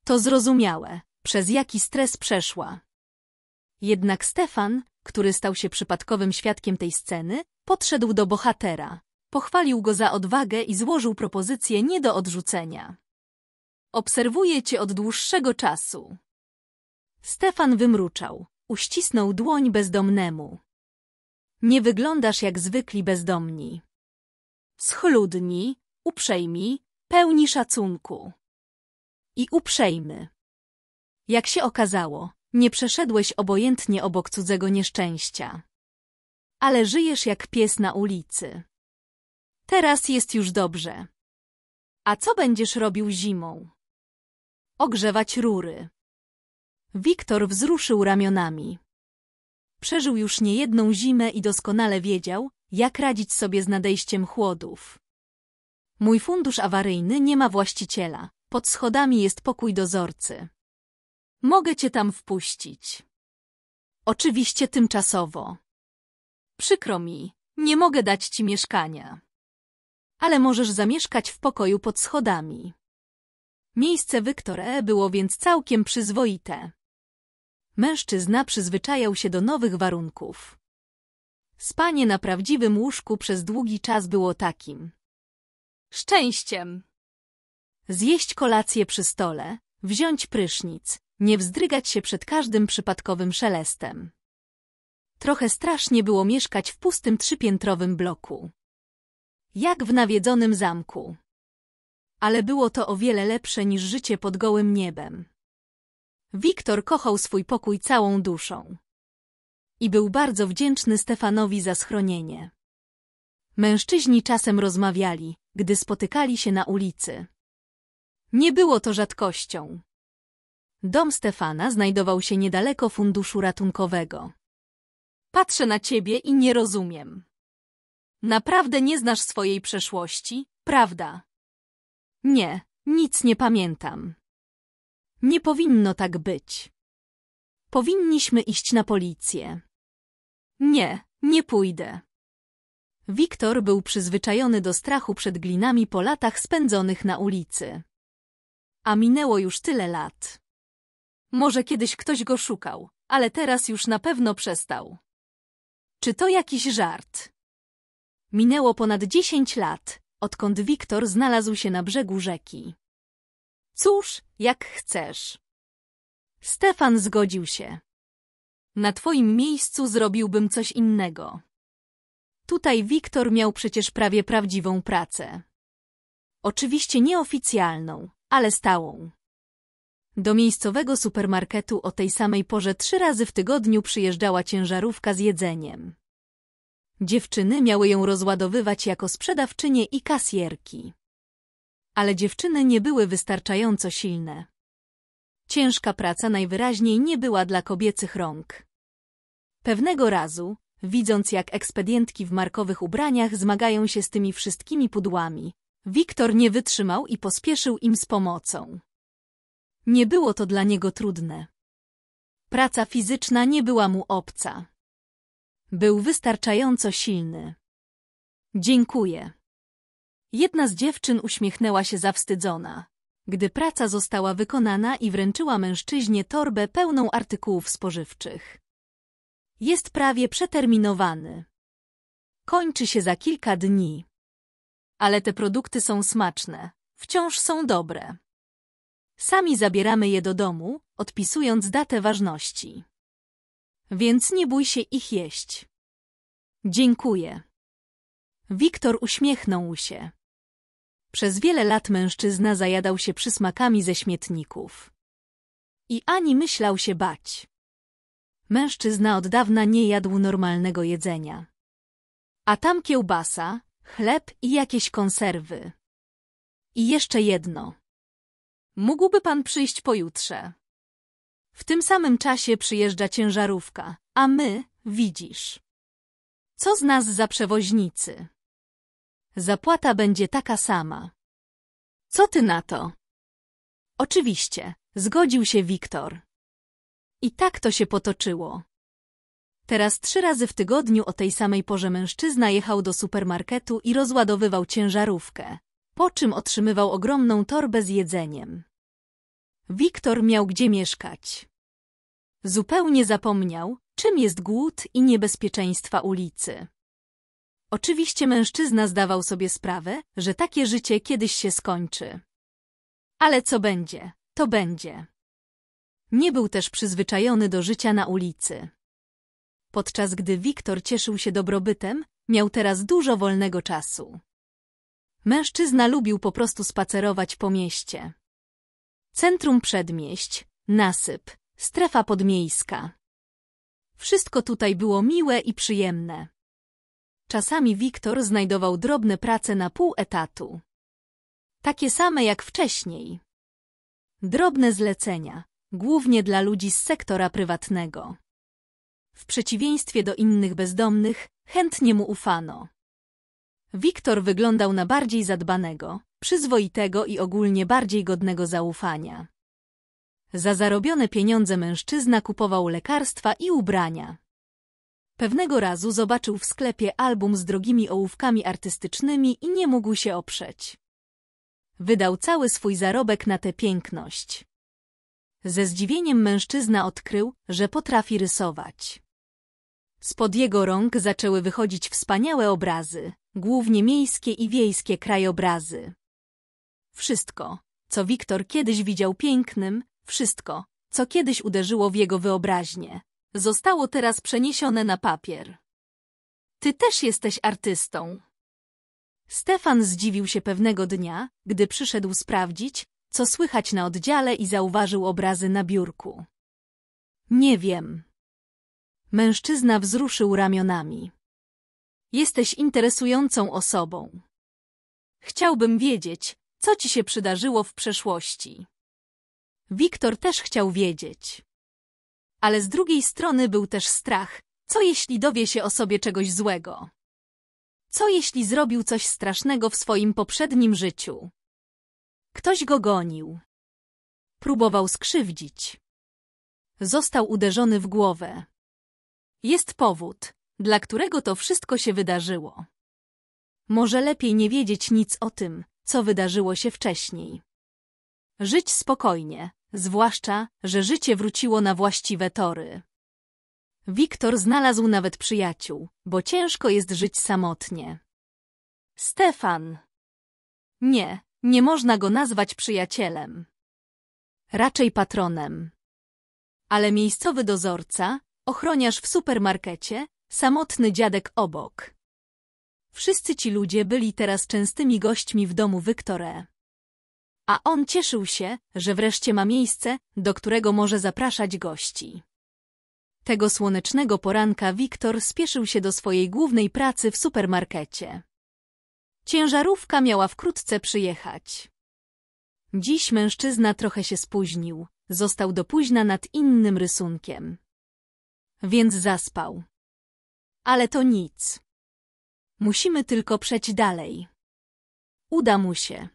To zrozumiałe, przez jaki stres przeszła. Jednak Stefan, który stał się przypadkowym świadkiem tej sceny, podszedł do bohatera. Pochwalił go za odwagę i złożył propozycję nie do odrzucenia. Obserwuję cię od dłuższego czasu. Stefan wymruczał. Uścisnął dłoń bezdomnemu. Nie wyglądasz jak zwykli bezdomni. Schludni, uprzejmi, pełni szacunku. I uprzejmy. Jak się okazało, nie przeszedłeś obojętnie obok cudzego nieszczęścia. Ale żyjesz jak pies na ulicy. Teraz jest już dobrze. A co będziesz robił zimą? Ogrzewać rury. Wiktor wzruszył ramionami. Przeżył już niejedną zimę i doskonale wiedział, jak radzić sobie z nadejściem chłodów. Mój fundusz awaryjny nie ma właściciela. Pod schodami jest pokój dozorcy. Mogę cię tam wpuścić. Oczywiście tymczasowo. Przykro mi, nie mogę dać ci mieszkania. Ale możesz zamieszkać w pokoju pod schodami. Miejsce Wiktor e było więc całkiem przyzwoite. Mężczyzna przyzwyczajał się do nowych warunków. Spanie na prawdziwym łóżku przez długi czas było takim. Szczęściem. Zjeść kolację przy stole, wziąć prysznic, nie wzdrygać się przed każdym przypadkowym szelestem. Trochę strasznie było mieszkać w pustym trzypiętrowym bloku. Jak w nawiedzonym zamku. Ale było to o wiele lepsze niż życie pod gołym niebem. Wiktor kochał swój pokój całą duszą. I był bardzo wdzięczny Stefanowi za schronienie. Mężczyźni czasem rozmawiali, gdy spotykali się na ulicy. Nie było to rzadkością. Dom Stefana znajdował się niedaleko funduszu ratunkowego. Patrzę na ciebie i nie rozumiem. Naprawdę nie znasz swojej przeszłości, prawda? Nie, nic nie pamiętam. Nie powinno tak być. Powinniśmy iść na policję. Nie, nie pójdę. Wiktor był przyzwyczajony do strachu przed glinami po latach spędzonych na ulicy. A minęło już tyle lat. Może kiedyś ktoś go szukał, ale teraz już na pewno przestał. Czy to jakiś żart? Minęło ponad dziesięć lat, odkąd Wiktor znalazł się na brzegu rzeki. Cóż, jak chcesz. Stefan zgodził się. Na twoim miejscu zrobiłbym coś innego. Tutaj Wiktor miał przecież prawie prawdziwą pracę. Oczywiście nieoficjalną, ale stałą. Do miejscowego supermarketu o tej samej porze trzy razy w tygodniu przyjeżdżała ciężarówka z jedzeniem. Dziewczyny miały ją rozładowywać jako sprzedawczynie i kasjerki ale dziewczyny nie były wystarczająco silne. Ciężka praca najwyraźniej nie była dla kobiecych rąk. Pewnego razu, widząc jak ekspedientki w markowych ubraniach zmagają się z tymi wszystkimi pudłami, Wiktor nie wytrzymał i pospieszył im z pomocą. Nie było to dla niego trudne. Praca fizyczna nie była mu obca. Był wystarczająco silny. Dziękuję. Jedna z dziewczyn uśmiechnęła się zawstydzona, gdy praca została wykonana i wręczyła mężczyźnie torbę pełną artykułów spożywczych. Jest prawie przeterminowany. Kończy się za kilka dni. Ale te produkty są smaczne. Wciąż są dobre. Sami zabieramy je do domu, odpisując datę ważności. Więc nie bój się ich jeść. Dziękuję. Wiktor uśmiechnął się. Przez wiele lat mężczyzna zajadał się przysmakami ze śmietników. I ani myślał się bać. Mężczyzna od dawna nie jadł normalnego jedzenia. A tam kiełbasa, chleb i jakieś konserwy. I jeszcze jedno. Mógłby pan przyjść pojutrze. W tym samym czasie przyjeżdża ciężarówka, a my, widzisz. Co z nas za przewoźnicy? Zapłata będzie taka sama. Co ty na to? Oczywiście, zgodził się Wiktor. I tak to się potoczyło. Teraz trzy razy w tygodniu o tej samej porze mężczyzna jechał do supermarketu i rozładowywał ciężarówkę, po czym otrzymywał ogromną torbę z jedzeniem. Wiktor miał gdzie mieszkać. Zupełnie zapomniał, czym jest głód i niebezpieczeństwa ulicy. Oczywiście mężczyzna zdawał sobie sprawę, że takie życie kiedyś się skończy. Ale co będzie, to będzie. Nie był też przyzwyczajony do życia na ulicy. Podczas gdy Wiktor cieszył się dobrobytem, miał teraz dużo wolnego czasu. Mężczyzna lubił po prostu spacerować po mieście. Centrum przedmieść, nasyp, strefa podmiejska. Wszystko tutaj było miłe i przyjemne. Czasami Wiktor znajdował drobne prace na pół etatu. Takie same jak wcześniej. Drobne zlecenia, głównie dla ludzi z sektora prywatnego. W przeciwieństwie do innych bezdomnych, chętnie mu ufano. Wiktor wyglądał na bardziej zadbanego, przyzwoitego i ogólnie bardziej godnego zaufania. Za zarobione pieniądze mężczyzna kupował lekarstwa i ubrania. Pewnego razu zobaczył w sklepie album z drogimi ołówkami artystycznymi i nie mógł się oprzeć. Wydał cały swój zarobek na tę piękność. Ze zdziwieniem mężczyzna odkrył, że potrafi rysować. Spod jego rąk zaczęły wychodzić wspaniałe obrazy, głównie miejskie i wiejskie krajobrazy. Wszystko, co Wiktor kiedyś widział pięknym, wszystko, co kiedyś uderzyło w jego wyobraźnię, zostało teraz przeniesione na papier. Ty też jesteś artystą. Stefan zdziwił się pewnego dnia, gdy przyszedł sprawdzić, co słychać na oddziale i zauważył obrazy na biurku. Nie wiem. Mężczyzna wzruszył ramionami. Jesteś interesującą osobą. Chciałbym wiedzieć, co ci się przydarzyło w przeszłości. Wiktor też chciał wiedzieć ale z drugiej strony był też strach. Co jeśli dowie się o sobie czegoś złego? Co jeśli zrobił coś strasznego w swoim poprzednim życiu? Ktoś go gonił. Próbował skrzywdzić. Został uderzony w głowę. Jest powód, dla którego to wszystko się wydarzyło. Może lepiej nie wiedzieć nic o tym, co wydarzyło się wcześniej. Żyć spokojnie, Zwłaszcza, że życie wróciło na właściwe tory. Wiktor znalazł nawet przyjaciół, bo ciężko jest żyć samotnie. Stefan. Nie, nie można go nazwać przyjacielem. Raczej patronem. Ale miejscowy dozorca, ochroniarz w supermarkecie, samotny dziadek obok. Wszyscy ci ludzie byli teraz częstymi gośćmi w domu Wiktorę a on cieszył się, że wreszcie ma miejsce, do którego może zapraszać gości. Tego słonecznego poranka Wiktor spieszył się do swojej głównej pracy w supermarkecie. Ciężarówka miała wkrótce przyjechać. Dziś mężczyzna trochę się spóźnił, został do późna nad innym rysunkiem. Więc zaspał. Ale to nic. Musimy tylko przejść dalej. Uda mu się.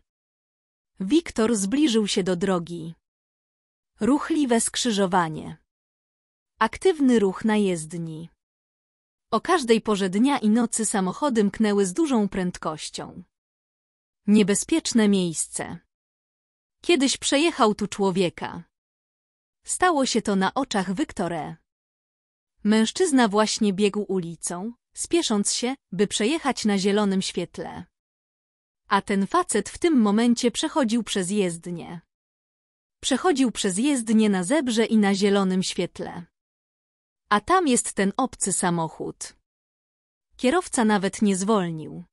Wiktor zbliżył się do drogi. Ruchliwe skrzyżowanie. Aktywny ruch na jezdni. O każdej porze dnia i nocy samochody mknęły z dużą prędkością. Niebezpieczne miejsce. Kiedyś przejechał tu człowieka. Stało się to na oczach Wiktorę. Mężczyzna właśnie biegł ulicą, spiesząc się, by przejechać na zielonym świetle. A ten facet w tym momencie przechodził przez jezdnię. Przechodził przez jezdnię na zebrze i na zielonym świetle. A tam jest ten obcy samochód. Kierowca nawet nie zwolnił.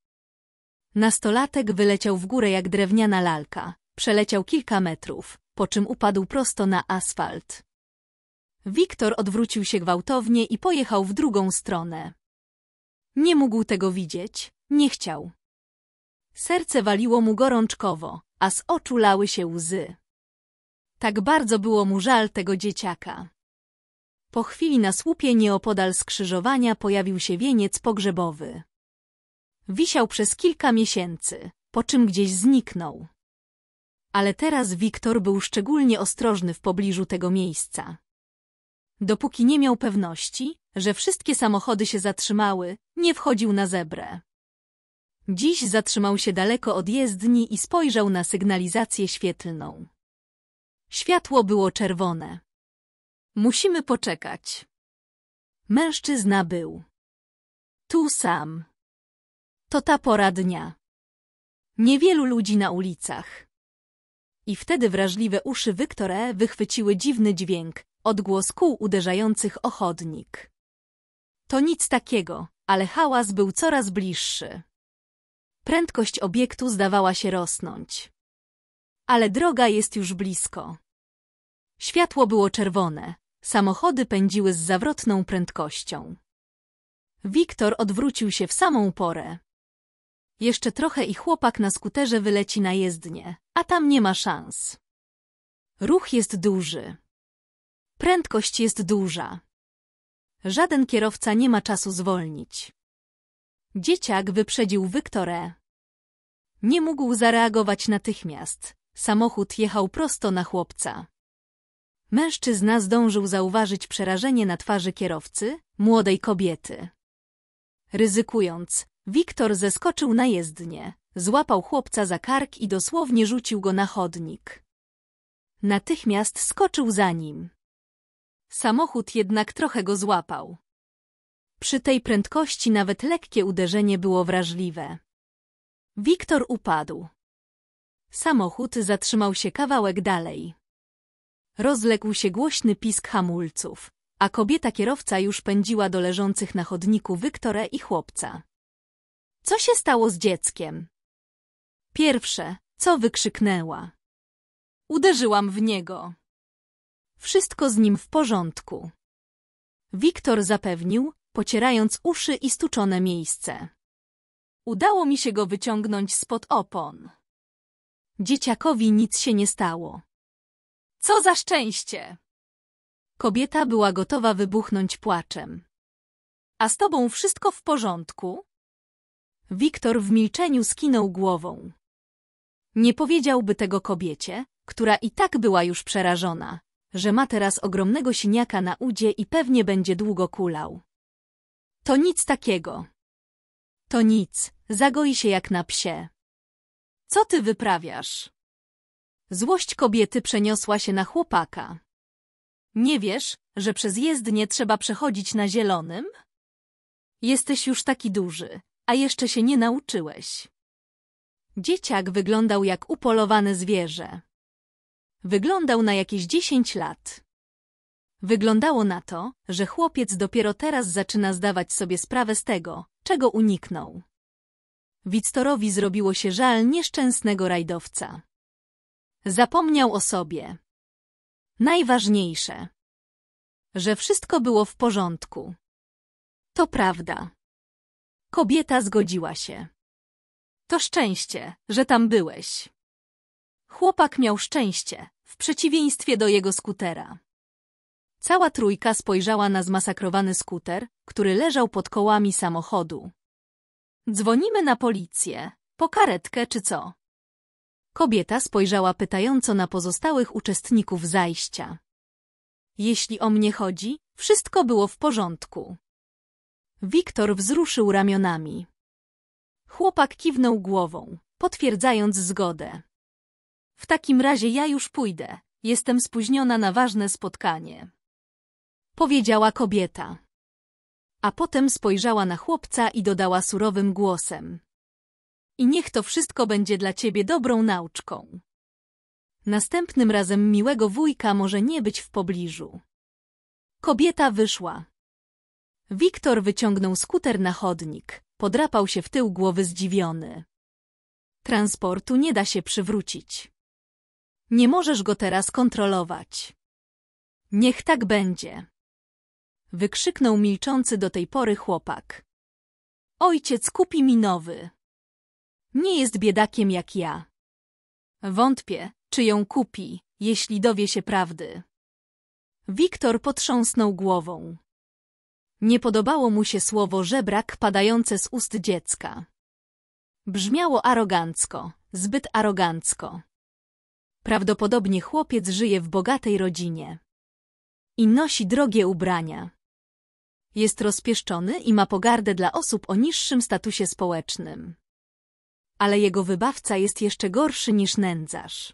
Nastolatek wyleciał w górę jak drewniana lalka, przeleciał kilka metrów, po czym upadł prosto na asfalt. Wiktor odwrócił się gwałtownie i pojechał w drugą stronę. Nie mógł tego widzieć, nie chciał. Serce waliło mu gorączkowo, a z oczu lały się łzy. Tak bardzo było mu żal tego dzieciaka. Po chwili na słupie nieopodal skrzyżowania pojawił się wieniec pogrzebowy. Wisiał przez kilka miesięcy, po czym gdzieś zniknął. Ale teraz Wiktor był szczególnie ostrożny w pobliżu tego miejsca. Dopóki nie miał pewności, że wszystkie samochody się zatrzymały, nie wchodził na zebrę. Dziś zatrzymał się daleko od jezdni i spojrzał na sygnalizację świetlną. Światło było czerwone. Musimy poczekać. Mężczyzna był. Tu sam. To ta pora dnia. Niewielu ludzi na ulicach. I wtedy wrażliwe uszy Wiktorę wychwyciły dziwny dźwięk, odgłos kół uderzających o chodnik. To nic takiego, ale hałas był coraz bliższy. Prędkość obiektu zdawała się rosnąć. Ale droga jest już blisko. Światło było czerwone. Samochody pędziły z zawrotną prędkością. Wiktor odwrócił się w samą porę. Jeszcze trochę i chłopak na skuterze wyleci na jezdnię, a tam nie ma szans. Ruch jest duży. Prędkość jest duża. Żaden kierowca nie ma czasu zwolnić. Dzieciak wyprzedził Wiktorę. Nie mógł zareagować natychmiast. Samochód jechał prosto na chłopca. Mężczyzna zdążył zauważyć przerażenie na twarzy kierowcy, młodej kobiety. Ryzykując, Wiktor zeskoczył na jezdnię, złapał chłopca za kark i dosłownie rzucił go na chodnik. Natychmiast skoczył za nim. Samochód jednak trochę go złapał. Przy tej prędkości nawet lekkie uderzenie było wrażliwe. Wiktor upadł. Samochód zatrzymał się kawałek dalej. Rozległ się głośny pisk hamulców, a kobieta kierowca już pędziła do leżących na chodniku Wiktora i chłopca. Co się stało z dzieckiem? Pierwsze, co wykrzyknęła. Uderzyłam w niego. Wszystko z nim w porządku. Wiktor zapewnił, pocierając uszy i stuczone miejsce. Udało mi się go wyciągnąć spod opon. Dzieciakowi nic się nie stało. Co za szczęście! Kobieta była gotowa wybuchnąć płaczem. A z tobą wszystko w porządku? Wiktor w milczeniu skinął głową. Nie powiedziałby tego kobiecie, która i tak była już przerażona, że ma teraz ogromnego siniaka na udzie i pewnie będzie długo kulał. To nic takiego. To nic, zagoi się jak na psie. Co ty wyprawiasz? Złość kobiety przeniosła się na chłopaka. Nie wiesz, że przez jezdnię trzeba przechodzić na zielonym? Jesteś już taki duży, a jeszcze się nie nauczyłeś. Dzieciak wyglądał jak upolowane zwierzę. Wyglądał na jakieś dziesięć lat. Wyglądało na to, że chłopiec dopiero teraz zaczyna zdawać sobie sprawę z tego, czego uniknął. Wictorowi zrobiło się żal nieszczęsnego rajdowca. Zapomniał o sobie. Najważniejsze. Że wszystko było w porządku. To prawda. Kobieta zgodziła się. To szczęście, że tam byłeś. Chłopak miał szczęście, w przeciwieństwie do jego skutera. Cała trójka spojrzała na zmasakrowany skuter, który leżał pod kołami samochodu. Dzwonimy na policję, po karetkę czy co? Kobieta spojrzała pytająco na pozostałych uczestników zajścia. Jeśli o mnie chodzi, wszystko było w porządku. Wiktor wzruszył ramionami. Chłopak kiwnął głową, potwierdzając zgodę. W takim razie ja już pójdę. Jestem spóźniona na ważne spotkanie powiedziała kobieta. A potem spojrzała na chłopca i dodała surowym głosem. I niech to wszystko będzie dla ciebie dobrą nauczką. Następnym razem miłego wujka może nie być w pobliżu. Kobieta wyszła. Wiktor wyciągnął skuter na chodnik, podrapał się w tył głowy zdziwiony. Transportu nie da się przywrócić. Nie możesz go teraz kontrolować. Niech tak będzie wykrzyknął milczący do tej pory chłopak. Ojciec kupi mi nowy. Nie jest biedakiem jak ja. Wątpię, czy ją kupi, jeśli dowie się prawdy. Wiktor potrząsnął głową. Nie podobało mu się słowo żebrak padające z ust dziecka. Brzmiało arogancko, zbyt arogancko. Prawdopodobnie chłopiec żyje w bogatej rodzinie. I nosi drogie ubrania. Jest rozpieszczony i ma pogardę dla osób o niższym statusie społecznym. Ale jego wybawca jest jeszcze gorszy niż nędzarz.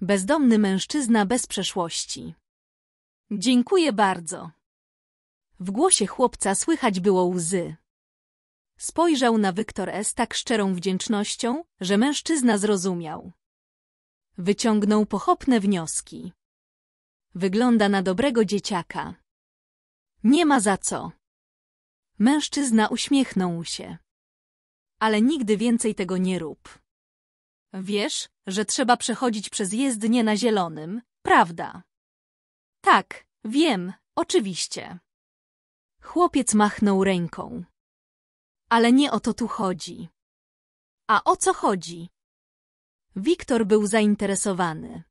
Bezdomny mężczyzna bez przeszłości. Dziękuję bardzo. W głosie chłopca słychać było łzy. Spojrzał na Wiktor S. tak szczerą wdzięcznością, że mężczyzna zrozumiał. Wyciągnął pochopne wnioski. Wygląda na dobrego dzieciaka. Nie ma za co. Mężczyzna uśmiechnął się. Ale nigdy więcej tego nie rób. Wiesz, że trzeba przechodzić przez jezdnię na zielonym, prawda? Tak, wiem, oczywiście. Chłopiec machnął ręką. Ale nie o to tu chodzi. A o co chodzi? Wiktor był zainteresowany.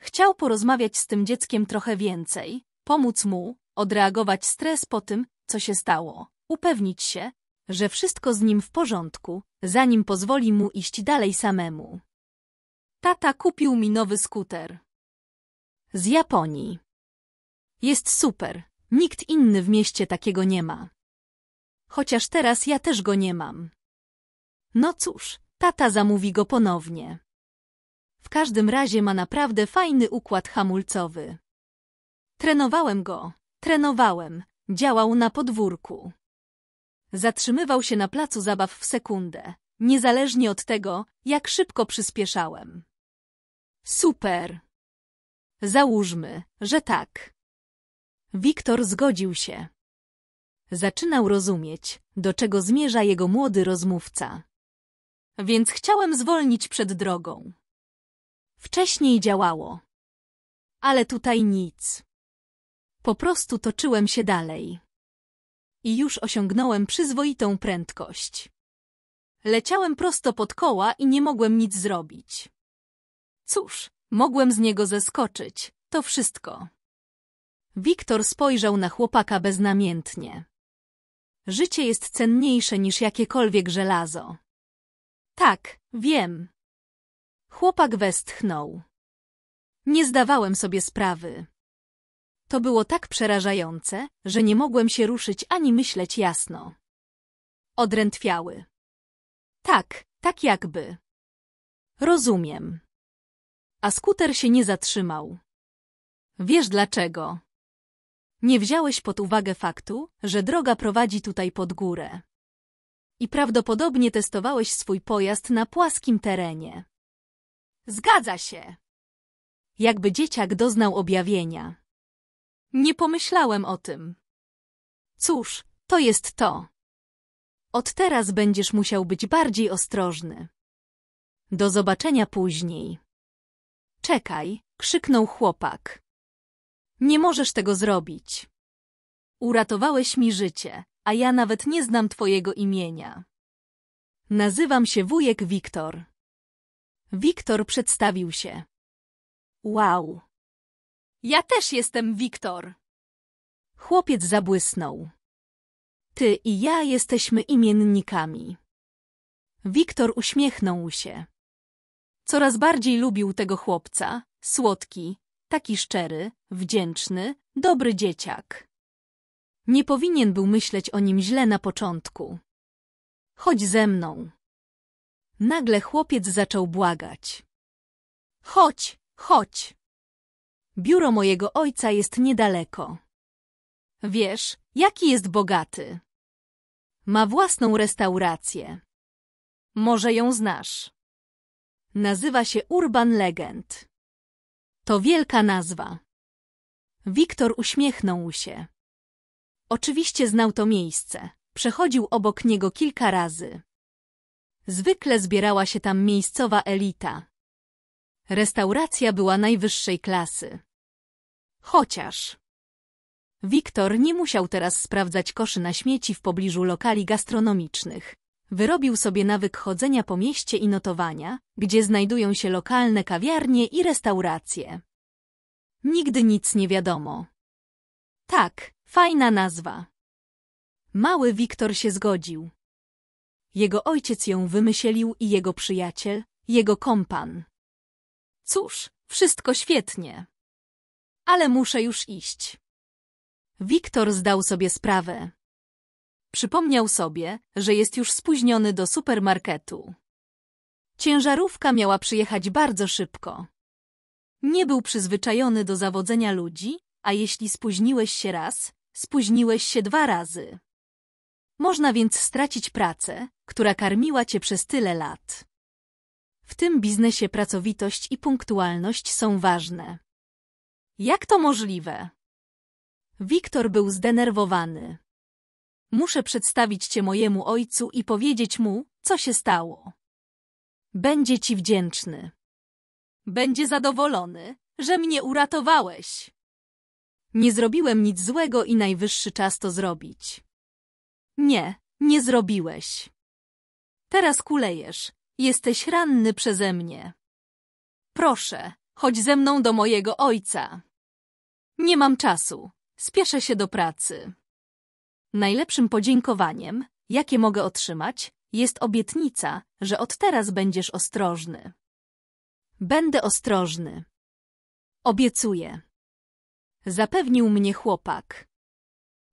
Chciał porozmawiać z tym dzieckiem trochę więcej, pomóc mu, odreagować stres po tym, co się stało, upewnić się, że wszystko z nim w porządku, zanim pozwoli mu iść dalej samemu. Tata kupił mi nowy skuter. Z Japonii. Jest super, nikt inny w mieście takiego nie ma. Chociaż teraz ja też go nie mam. No cóż, tata zamówi go ponownie. W każdym razie ma naprawdę fajny układ hamulcowy. Trenowałem go, Trenowałem. Działał na podwórku. Zatrzymywał się na placu zabaw w sekundę, niezależnie od tego, jak szybko przyspieszałem. Super. Załóżmy, że tak. Wiktor zgodził się. Zaczynał rozumieć, do czego zmierza jego młody rozmówca. Więc chciałem zwolnić przed drogą. Wcześniej działało. Ale tutaj nic. Po prostu toczyłem się dalej. I już osiągnąłem przyzwoitą prędkość. Leciałem prosto pod koła i nie mogłem nic zrobić. Cóż, mogłem z niego zeskoczyć, to wszystko. Wiktor spojrzał na chłopaka beznamiętnie. Życie jest cenniejsze niż jakiekolwiek żelazo. Tak, wiem. Chłopak westchnął. Nie zdawałem sobie sprawy. To było tak przerażające, że nie mogłem się ruszyć ani myśleć jasno. Odrętwiały. Tak, tak jakby. Rozumiem. A skuter się nie zatrzymał. Wiesz dlaczego? Nie wziąłeś pod uwagę faktu, że droga prowadzi tutaj pod górę. I prawdopodobnie testowałeś swój pojazd na płaskim terenie. Zgadza się. Jakby dzieciak doznał objawienia. Nie pomyślałem o tym. Cóż, to jest to. Od teraz będziesz musiał być bardziej ostrożny. Do zobaczenia później. Czekaj, krzyknął chłopak. Nie możesz tego zrobić. Uratowałeś mi życie, a ja nawet nie znam twojego imienia. Nazywam się wujek Wiktor. Wiktor przedstawił się. Wow! Ja też jestem Wiktor. Chłopiec zabłysnął. Ty i ja jesteśmy imiennikami. Wiktor uśmiechnął się. Coraz bardziej lubił tego chłopca. Słodki, taki szczery, wdzięczny, dobry dzieciak. Nie powinien był myśleć o nim źle na początku. Chodź ze mną. Nagle chłopiec zaczął błagać. Chodź, chodź. Biuro mojego ojca jest niedaleko. Wiesz, jaki jest bogaty. Ma własną restaurację. Może ją znasz. Nazywa się Urban Legend. To wielka nazwa. Wiktor uśmiechnął się. Oczywiście znał to miejsce. Przechodził obok niego kilka razy. Zwykle zbierała się tam miejscowa elita, Restauracja była najwyższej klasy. Chociaż. Wiktor nie musiał teraz sprawdzać koszy na śmieci w pobliżu lokali gastronomicznych. Wyrobił sobie nawyk chodzenia po mieście i notowania, gdzie znajdują się lokalne kawiarnie i restauracje. Nigdy nic nie wiadomo. Tak, fajna nazwa. Mały Wiktor się zgodził. Jego ojciec ją wymyślił i jego przyjaciel, jego kompan. Cóż, wszystko świetnie. Ale muszę już iść. Wiktor zdał sobie sprawę. Przypomniał sobie, że jest już spóźniony do supermarketu. Ciężarówka miała przyjechać bardzo szybko. Nie był przyzwyczajony do zawodzenia ludzi, a jeśli spóźniłeś się raz, spóźniłeś się dwa razy. Można więc stracić pracę, która karmiła cię przez tyle lat. W tym biznesie pracowitość i punktualność są ważne. Jak to możliwe? Wiktor był zdenerwowany. Muszę przedstawić cię mojemu ojcu i powiedzieć mu, co się stało. Będzie ci wdzięczny. Będzie zadowolony, że mnie uratowałeś. Nie zrobiłem nic złego i najwyższy czas to zrobić. Nie, nie zrobiłeś. Teraz kulejesz, Jesteś ranny przeze mnie. Proszę, chodź ze mną do mojego ojca. Nie mam czasu. Spieszę się do pracy. Najlepszym podziękowaniem, jakie mogę otrzymać, jest obietnica, że od teraz będziesz ostrożny. Będę ostrożny. Obiecuję. Zapewnił mnie chłopak.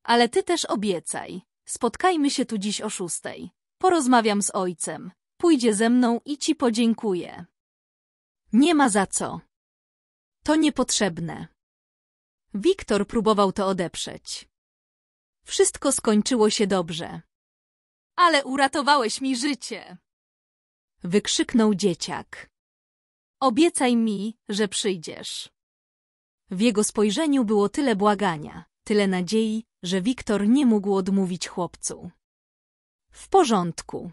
Ale ty też obiecaj. Spotkajmy się tu dziś o szóstej. Porozmawiam z ojcem pójdzie ze mną i ci podziękuję. Nie ma za co. To niepotrzebne. Wiktor próbował to odeprzeć. Wszystko skończyło się dobrze. Ale uratowałeś mi życie! Wykrzyknął dzieciak. Obiecaj mi, że przyjdziesz. W jego spojrzeniu było tyle błagania, tyle nadziei, że Wiktor nie mógł odmówić chłopcu. W porządku.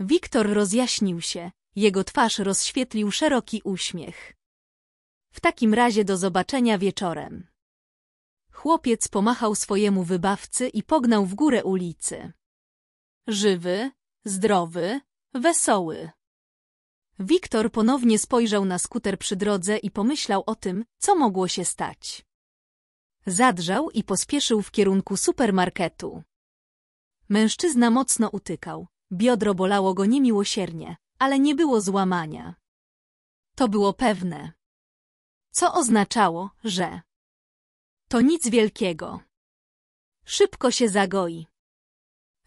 Wiktor rozjaśnił się, jego twarz rozświetlił szeroki uśmiech. W takim razie do zobaczenia wieczorem. Chłopiec pomachał swojemu wybawcy i pognał w górę ulicy. Żywy, zdrowy, wesoły. Wiktor ponownie spojrzał na skuter przy drodze i pomyślał o tym, co mogło się stać. Zadrzał i pospieszył w kierunku supermarketu. Mężczyzna mocno utykał, Biodro bolało go niemiłosiernie, ale nie było złamania. To było pewne. Co oznaczało, że... To nic wielkiego. Szybko się zagoi.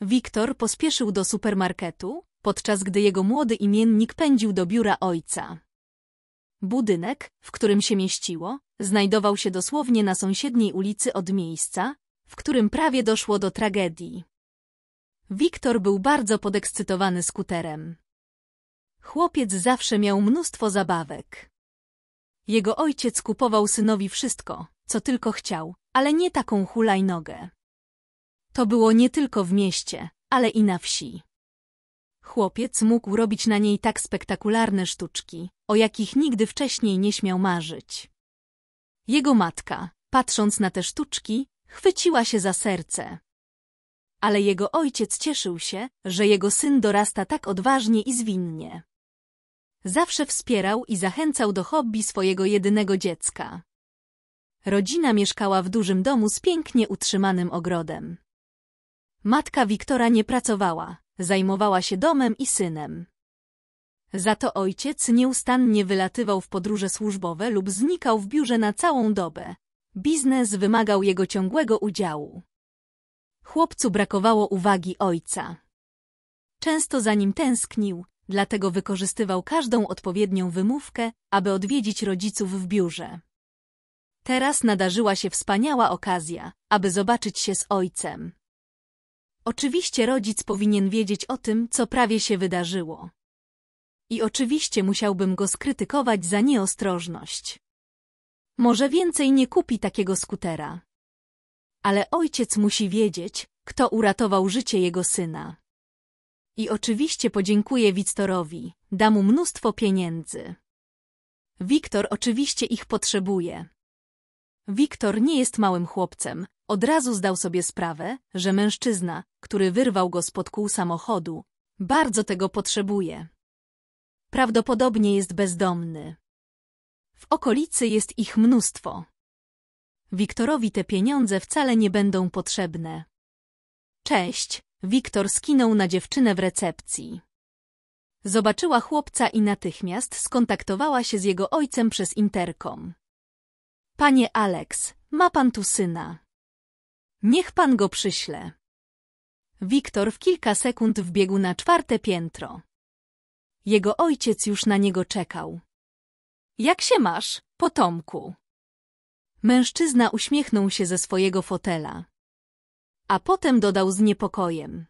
Wiktor pospieszył do supermarketu, podczas gdy jego młody imiennik pędził do biura ojca. Budynek, w którym się mieściło, znajdował się dosłownie na sąsiedniej ulicy od miejsca, w którym prawie doszło do tragedii. Wiktor był bardzo podekscytowany skuterem. Chłopiec zawsze miał mnóstwo zabawek. Jego ojciec kupował synowi wszystko, co tylko chciał, ale nie taką hulajnogę. To było nie tylko w mieście, ale i na wsi. Chłopiec mógł robić na niej tak spektakularne sztuczki, o jakich nigdy wcześniej nie śmiał marzyć. Jego matka, patrząc na te sztuczki, chwyciła się za serce ale jego ojciec cieszył się, że jego syn dorasta tak odważnie i zwinnie. Zawsze wspierał i zachęcał do hobby swojego jedynego dziecka. Rodzina mieszkała w dużym domu z pięknie utrzymanym ogrodem. Matka Wiktora nie pracowała, zajmowała się domem i synem. Za to ojciec nieustannie wylatywał w podróże służbowe lub znikał w biurze na całą dobę. Biznes wymagał jego ciągłego udziału. Chłopcu brakowało uwagi ojca. Często za nim tęsknił, dlatego wykorzystywał każdą odpowiednią wymówkę, aby odwiedzić rodziców w biurze. Teraz nadarzyła się wspaniała okazja, aby zobaczyć się z ojcem. Oczywiście rodzic powinien wiedzieć o tym, co prawie się wydarzyło. I oczywiście musiałbym go skrytykować za nieostrożność. Może więcej nie kupi takiego skutera ale ojciec musi wiedzieć, kto uratował życie jego syna. I oczywiście podziękuję Wiktorowi, da mu mnóstwo pieniędzy. Wiktor oczywiście ich potrzebuje. Wiktor nie jest małym chłopcem. Od razu zdał sobie sprawę, że mężczyzna, który wyrwał go spod kół samochodu, bardzo tego potrzebuje. Prawdopodobnie jest bezdomny. W okolicy jest ich mnóstwo. Wiktorowi te pieniądze wcale nie będą potrzebne. Cześć, Wiktor skinął na dziewczynę w recepcji. Zobaczyła chłopca i natychmiast skontaktowała się z jego ojcem przez interkom. Panie Alex, ma pan tu syna. Niech pan go przyśle. Wiktor w kilka sekund wbiegł na czwarte piętro. Jego ojciec już na niego czekał. Jak się masz, potomku? Mężczyzna uśmiechnął się ze swojego fotela. A potem dodał z niepokojem.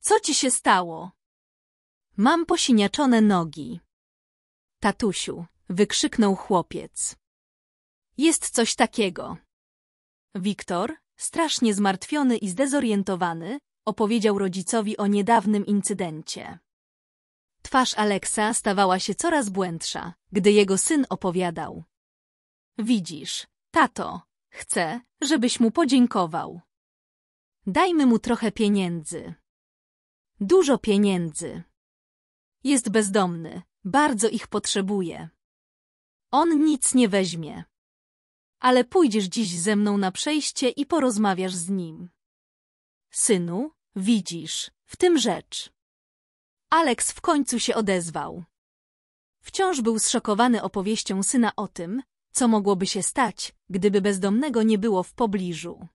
Co ci się stało? Mam posiniaczone nogi. Tatusiu, wykrzyknął chłopiec. Jest coś takiego. Wiktor, strasznie zmartwiony i zdezorientowany, opowiedział rodzicowi o niedawnym incydencie. Twarz Aleksa stawała się coraz błędsza, gdy jego syn opowiadał. Widzisz, tato, chcę, żebyś mu podziękował. Dajmy mu trochę pieniędzy. Dużo pieniędzy. Jest bezdomny, bardzo ich potrzebuje. On nic nie weźmie. Ale pójdziesz dziś ze mną na przejście i porozmawiasz z nim. Synu, widzisz, w tym rzecz. Aleks w końcu się odezwał. Wciąż był zszokowany opowieścią syna o tym, co mogłoby się stać, gdyby bezdomnego nie było w pobliżu.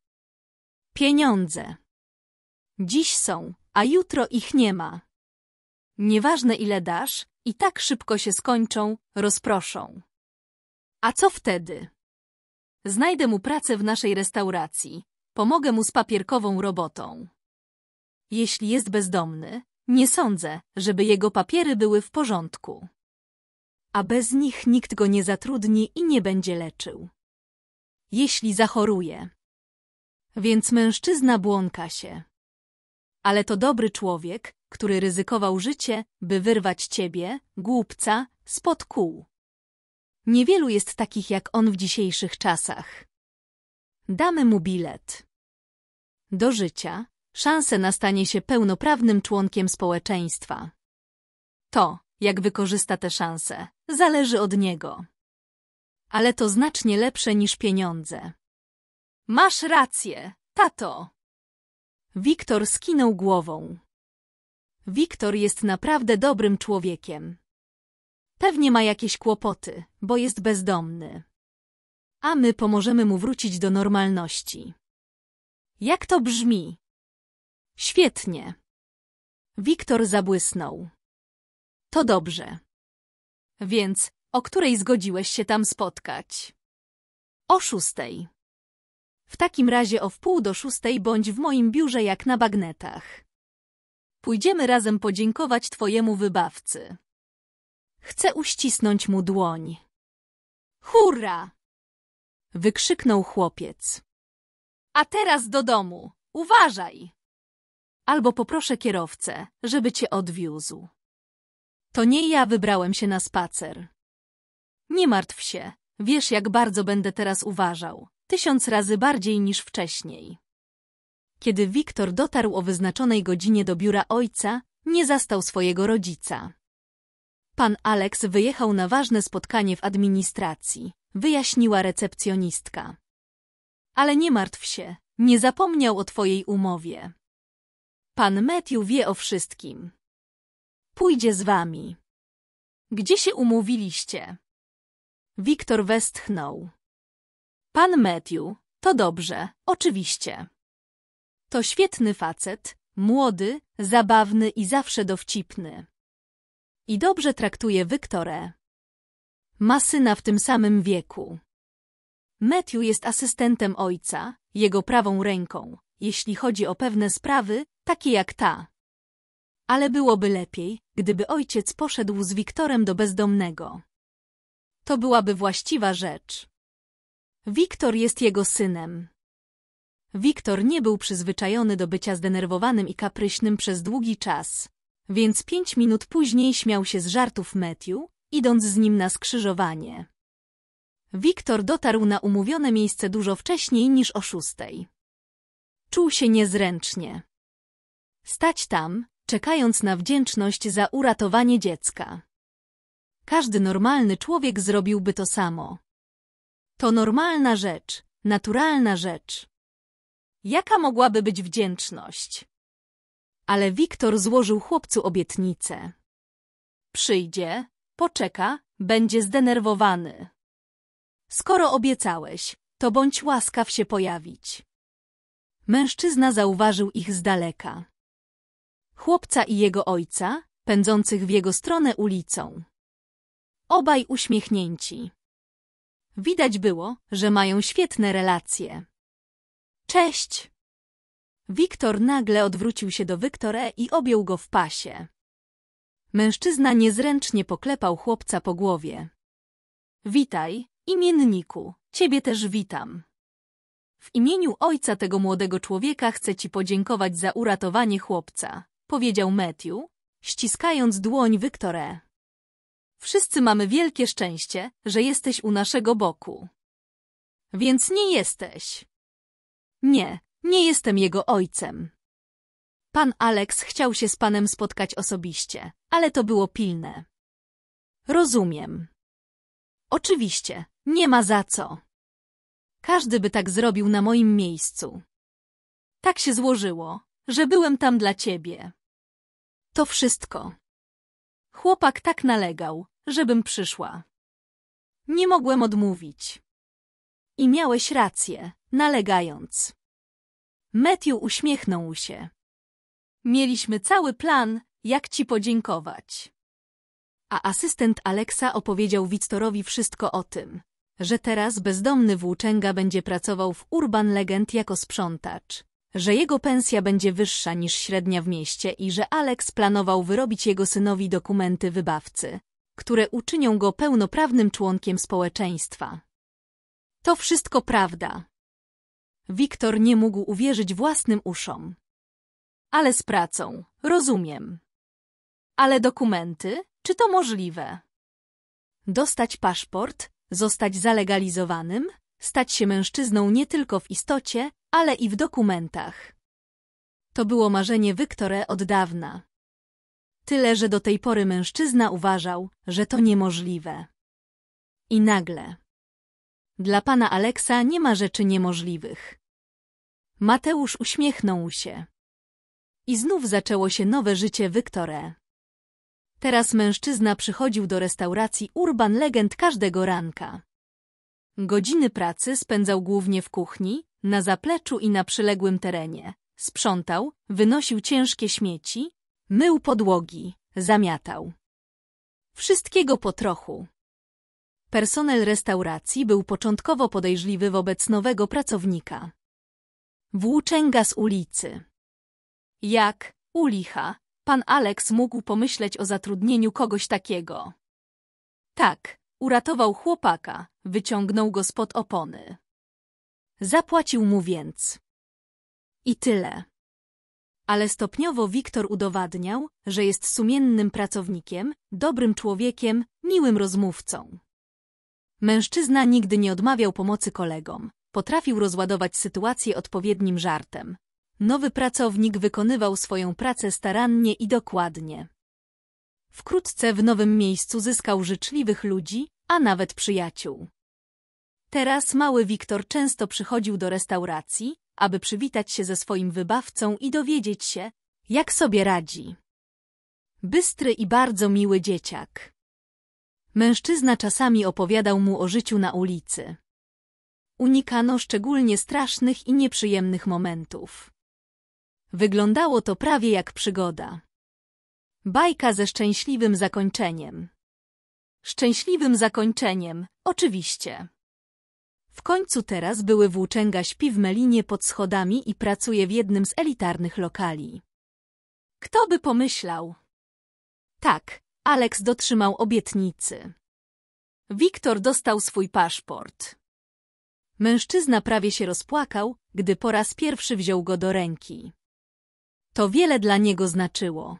Pieniądze. Dziś są, a jutro ich nie ma. Nieważne ile dasz, i tak szybko się skończą, rozproszą. A co wtedy? Znajdę mu pracę w naszej restauracji. Pomogę mu z papierkową robotą. Jeśli jest bezdomny, nie sądzę, żeby jego papiery były w porządku a bez nich nikt go nie zatrudni i nie będzie leczył. Jeśli zachoruje. Więc mężczyzna błąka się. Ale to dobry człowiek, który ryzykował życie, by wyrwać ciebie, głupca, spod kół. Niewielu jest takich jak on w dzisiejszych czasach. Damy mu bilet. Do życia, szansę na stanie się pełnoprawnym członkiem społeczeństwa. To, jak wykorzysta te szanse. Zależy od niego. Ale to znacznie lepsze niż pieniądze. Masz rację, tato. Wiktor skinął głową. Wiktor jest naprawdę dobrym człowiekiem. Pewnie ma jakieś kłopoty, bo jest bezdomny. A my pomożemy mu wrócić do normalności. Jak to brzmi? Świetnie. Wiktor zabłysnął. To dobrze. Więc, o której zgodziłeś się tam spotkać? O szóstej. W takim razie o wpół do szóstej bądź w moim biurze jak na bagnetach. Pójdziemy razem podziękować twojemu wybawcy. Chcę uścisnąć mu dłoń. Hurra! Wykrzyknął chłopiec. A teraz do domu. Uważaj! Albo poproszę kierowcę, żeby cię odwiózł. To nie ja wybrałem się na spacer. Nie martw się, wiesz jak bardzo będę teraz uważał, tysiąc razy bardziej niż wcześniej. Kiedy Wiktor dotarł o wyznaczonej godzinie do biura ojca, nie zastał swojego rodzica. Pan Alex wyjechał na ważne spotkanie w administracji, wyjaśniła recepcjonistka. Ale nie martw się, nie zapomniał o twojej umowie. Pan Matthew wie o wszystkim. Pójdzie z wami. Gdzie się umówiliście? Wiktor westchnął. Pan Matthew, to dobrze, oczywiście. To świetny facet, młody, zabawny i zawsze dowcipny. I dobrze traktuje Wiktorę. Ma syna w tym samym wieku. Matthew jest asystentem ojca, jego prawą ręką, jeśli chodzi o pewne sprawy, takie jak ta. Ale byłoby lepiej, gdyby ojciec poszedł z Wiktorem do bezdomnego. To byłaby właściwa rzecz. Wiktor jest jego synem. Wiktor nie był przyzwyczajony do bycia zdenerwowanym i kapryśnym przez długi czas, więc pięć minut później śmiał się z żartów Matthew, idąc z nim na skrzyżowanie. Wiktor dotarł na umówione miejsce dużo wcześniej niż o szóstej. Czuł się niezręcznie. Stać tam, czekając na wdzięczność za uratowanie dziecka. Każdy normalny człowiek zrobiłby to samo. To normalna rzecz, naturalna rzecz. Jaka mogłaby być wdzięczność? Ale Wiktor złożył chłopcu obietnicę. Przyjdzie, poczeka, będzie zdenerwowany. Skoro obiecałeś, to bądź łaskaw się pojawić. Mężczyzna zauważył ich z daleka chłopca i jego ojca, pędzących w jego stronę ulicą. Obaj uśmiechnięci. Widać było, że mają świetne relacje. Cześć! Wiktor nagle odwrócił się do Wiktore i objął go w pasie. Mężczyzna niezręcznie poklepał chłopca po głowie. Witaj, imienniku, ciebie też witam. W imieniu ojca tego młodego człowieka chcę ci podziękować za uratowanie chłopca powiedział Matthew, ściskając dłoń Wiktorę. Wszyscy mamy wielkie szczęście, że jesteś u naszego boku. Więc nie jesteś. Nie, nie jestem jego ojcem. Pan Alex chciał się z panem spotkać osobiście, ale to było pilne. Rozumiem. Oczywiście, nie ma za co. Każdy by tak zrobił na moim miejscu. Tak się złożyło, że byłem tam dla ciebie. To wszystko. Chłopak tak nalegał, żebym przyszła. Nie mogłem odmówić. I miałeś rację, nalegając. Matthew uśmiechnął się. Mieliśmy cały plan, jak ci podziękować. A asystent Alexa opowiedział Wictorowi wszystko o tym, że teraz bezdomny włóczęga będzie pracował w Urban Legend jako sprzątacz że jego pensja będzie wyższa niż średnia w mieście i że Alex planował wyrobić jego synowi dokumenty wybawcy, które uczynią go pełnoprawnym członkiem społeczeństwa. To wszystko prawda. Wiktor nie mógł uwierzyć własnym uszom. Ale z pracą, rozumiem. Ale dokumenty? Czy to możliwe? Dostać paszport, zostać zalegalizowanym, stać się mężczyzną nie tylko w istocie, ale i w dokumentach. To było marzenie Wyktore od dawna. Tyle, że do tej pory mężczyzna uważał, że to niemożliwe. I nagle. Dla pana Aleksa nie ma rzeczy niemożliwych. Mateusz uśmiechnął się. I znów zaczęło się nowe życie Wyktore. Teraz mężczyzna przychodził do restauracji Urban Legend każdego ranka. Godziny pracy spędzał głównie w kuchni, na zapleczu i na przyległym terenie. Sprzątał, wynosił ciężkie śmieci, mył podłogi, zamiatał. Wszystkiego po trochu. Personel restauracji był początkowo podejrzliwy wobec nowego pracownika. Włóczęga z ulicy. Jak, u licha, pan Alex mógł pomyśleć o zatrudnieniu kogoś takiego. Tak, uratował chłopaka, wyciągnął go spod opony. Zapłacił mu więc. I tyle. Ale stopniowo Wiktor udowadniał, że jest sumiennym pracownikiem, dobrym człowiekiem, miłym rozmówcą. Mężczyzna nigdy nie odmawiał pomocy kolegom. Potrafił rozładować sytuację odpowiednim żartem. Nowy pracownik wykonywał swoją pracę starannie i dokładnie. Wkrótce w nowym miejscu zyskał życzliwych ludzi, a nawet przyjaciół. Teraz mały Wiktor często przychodził do restauracji, aby przywitać się ze swoim wybawcą i dowiedzieć się, jak sobie radzi. Bystry i bardzo miły dzieciak. Mężczyzna czasami opowiadał mu o życiu na ulicy. Unikano szczególnie strasznych i nieprzyjemnych momentów. Wyglądało to prawie jak przygoda. Bajka ze szczęśliwym zakończeniem. Szczęśliwym zakończeniem, oczywiście. W końcu teraz były włóczęga śpi w melinie pod schodami i pracuje w jednym z elitarnych lokali. Kto by pomyślał? Tak, Alex dotrzymał obietnicy. Wiktor dostał swój paszport. Mężczyzna prawie się rozpłakał, gdy po raz pierwszy wziął go do ręki. To wiele dla niego znaczyło.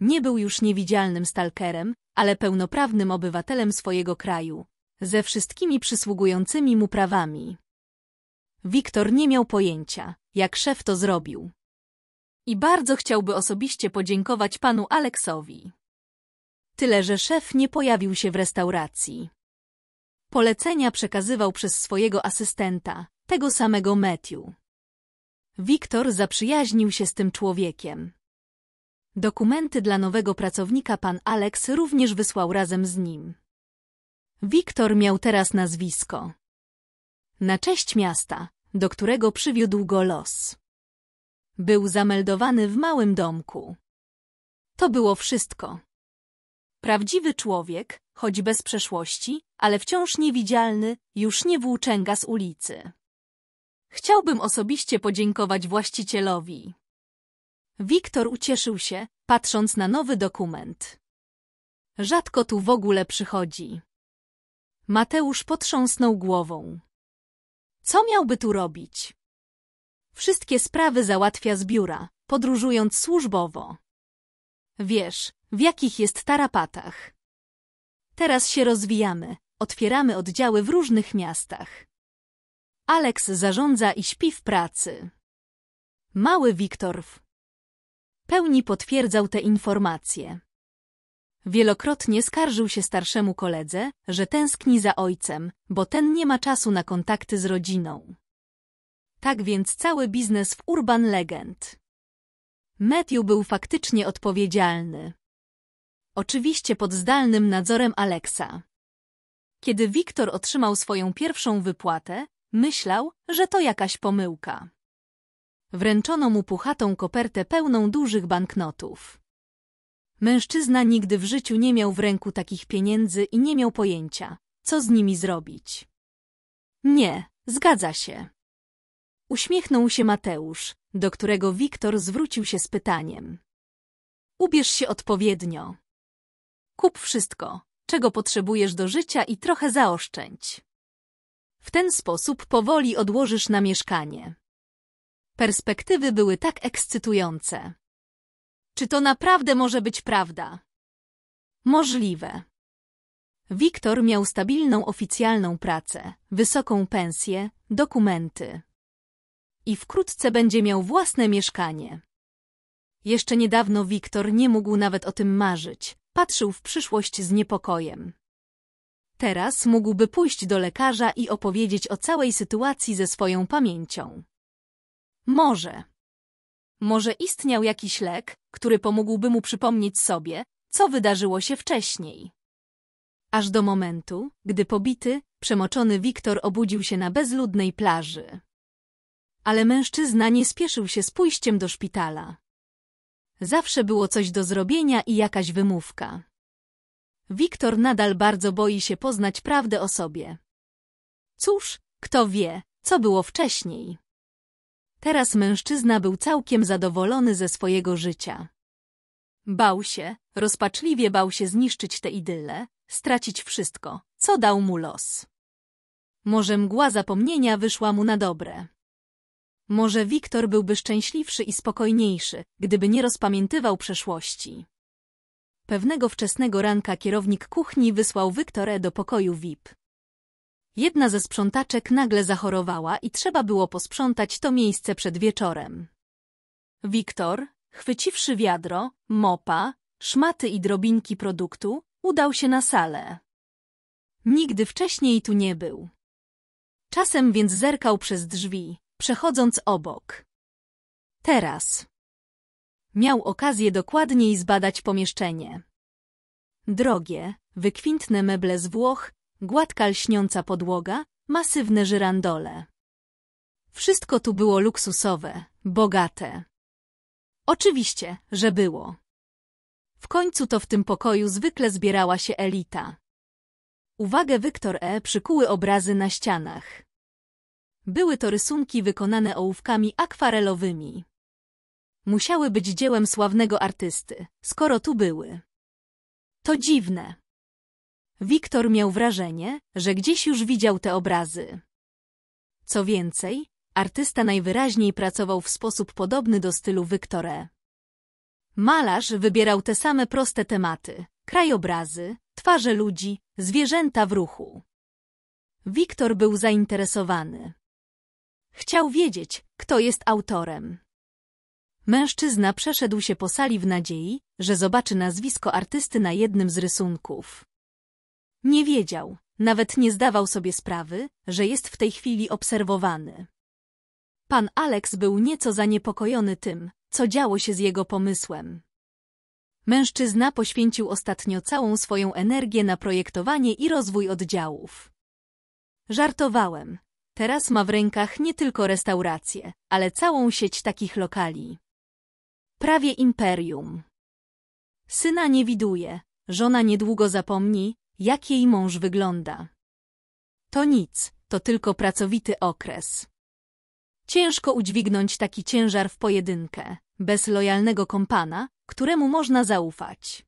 Nie był już niewidzialnym stalkerem, ale pełnoprawnym obywatelem swojego kraju, ze wszystkimi przysługującymi mu prawami. Wiktor nie miał pojęcia, jak szef to zrobił. I bardzo chciałby osobiście podziękować panu Aleksowi. Tyle, że szef nie pojawił się w restauracji. Polecenia przekazywał przez swojego asystenta, tego samego Matthew. Wiktor zaprzyjaźnił się z tym człowiekiem. Dokumenty dla nowego pracownika pan Alex również wysłał razem z nim. Wiktor miał teraz nazwisko. Na cześć miasta, do którego przywiódł go los. Był zameldowany w małym domku. To było wszystko. Prawdziwy człowiek, choć bez przeszłości, ale wciąż niewidzialny, już nie włóczęga z ulicy. Chciałbym osobiście podziękować właścicielowi. Wiktor ucieszył się, patrząc na nowy dokument. Rzadko tu w ogóle przychodzi. Mateusz potrząsnął głową. Co miałby tu robić? Wszystkie sprawy załatwia z biura, podróżując służbowo. Wiesz, w jakich jest tarapatach. Teraz się rozwijamy, otwieramy oddziały w różnych miastach. Aleks zarządza i śpi w pracy. Mały Wiktor w pełni potwierdzał te informacje. Wielokrotnie skarżył się starszemu koledze, że tęskni za ojcem, bo ten nie ma czasu na kontakty z rodziną. Tak więc cały biznes w Urban Legend. Matthew był faktycznie odpowiedzialny. Oczywiście pod zdalnym nadzorem Alexa. Kiedy Wiktor otrzymał swoją pierwszą wypłatę, myślał, że to jakaś pomyłka. Wręczono mu puchatą kopertę pełną dużych banknotów. Mężczyzna nigdy w życiu nie miał w ręku takich pieniędzy i nie miał pojęcia, co z nimi zrobić. Nie, zgadza się. Uśmiechnął się Mateusz, do którego Wiktor zwrócił się z pytaniem. Ubierz się odpowiednio. Kup wszystko, czego potrzebujesz do życia i trochę zaoszczędź. W ten sposób powoli odłożysz na mieszkanie. Perspektywy były tak ekscytujące. Czy to naprawdę może być prawda? Możliwe. Wiktor miał stabilną oficjalną pracę, wysoką pensję, dokumenty. I wkrótce będzie miał własne mieszkanie. Jeszcze niedawno Wiktor nie mógł nawet o tym marzyć. Patrzył w przyszłość z niepokojem. Teraz mógłby pójść do lekarza i opowiedzieć o całej sytuacji ze swoją pamięcią. Może. Może istniał jakiś lek, który pomógłby mu przypomnieć sobie, co wydarzyło się wcześniej. Aż do momentu, gdy pobity, przemoczony Wiktor obudził się na bezludnej plaży. Ale mężczyzna nie spieszył się z pójściem do szpitala. Zawsze było coś do zrobienia i jakaś wymówka. Wiktor nadal bardzo boi się poznać prawdę o sobie. Cóż, kto wie, co było wcześniej. Teraz mężczyzna był całkiem zadowolony ze swojego życia. Bał się, rozpaczliwie bał się zniszczyć tę idyllę, stracić wszystko, co dał mu los. Może mgła zapomnienia wyszła mu na dobre. Może Wiktor byłby szczęśliwszy i spokojniejszy, gdyby nie rozpamiętywał przeszłości. Pewnego wczesnego ranka kierownik kuchni wysłał Wiktorę do pokoju VIP. Jedna ze sprzątaczek nagle zachorowała i trzeba było posprzątać to miejsce przed wieczorem. Wiktor, chwyciwszy wiadro, mopa, szmaty i drobinki produktu, udał się na salę. Nigdy wcześniej tu nie był. Czasem więc zerkał przez drzwi, przechodząc obok. Teraz. Miał okazję dokładniej zbadać pomieszczenie. Drogie, wykwintne meble z Włoch, gładka lśniąca podłoga, masywne żyrandole. Wszystko tu było luksusowe, bogate. Oczywiście, że było. W końcu to w tym pokoju zwykle zbierała się elita. Uwagę Wiktor E. przykuły obrazy na ścianach. Były to rysunki wykonane ołówkami akwarelowymi. Musiały być dziełem sławnego artysty, skoro tu były. To dziwne. Wiktor miał wrażenie, że gdzieś już widział te obrazy. Co więcej, artysta najwyraźniej pracował w sposób podobny do stylu Wiktore. Malarz wybierał te same proste tematy, krajobrazy, twarze ludzi, zwierzęta w ruchu. Wiktor był zainteresowany. Chciał wiedzieć, kto jest autorem. Mężczyzna przeszedł się po sali w nadziei, że zobaczy nazwisko artysty na jednym z rysunków. Nie wiedział, nawet nie zdawał sobie sprawy, że jest w tej chwili obserwowany. Pan Alex był nieco zaniepokojony tym, co działo się z jego pomysłem. Mężczyzna poświęcił ostatnio całą swoją energię na projektowanie i rozwój oddziałów. Żartowałem. Teraz ma w rękach nie tylko restaurację, ale całą sieć takich lokali. Prawie imperium. Syna nie widuje, żona niedługo zapomni, jak jej mąż wygląda. To nic, to tylko pracowity okres. Ciężko udźwignąć taki ciężar w pojedynkę, bez lojalnego kompana, któremu można zaufać.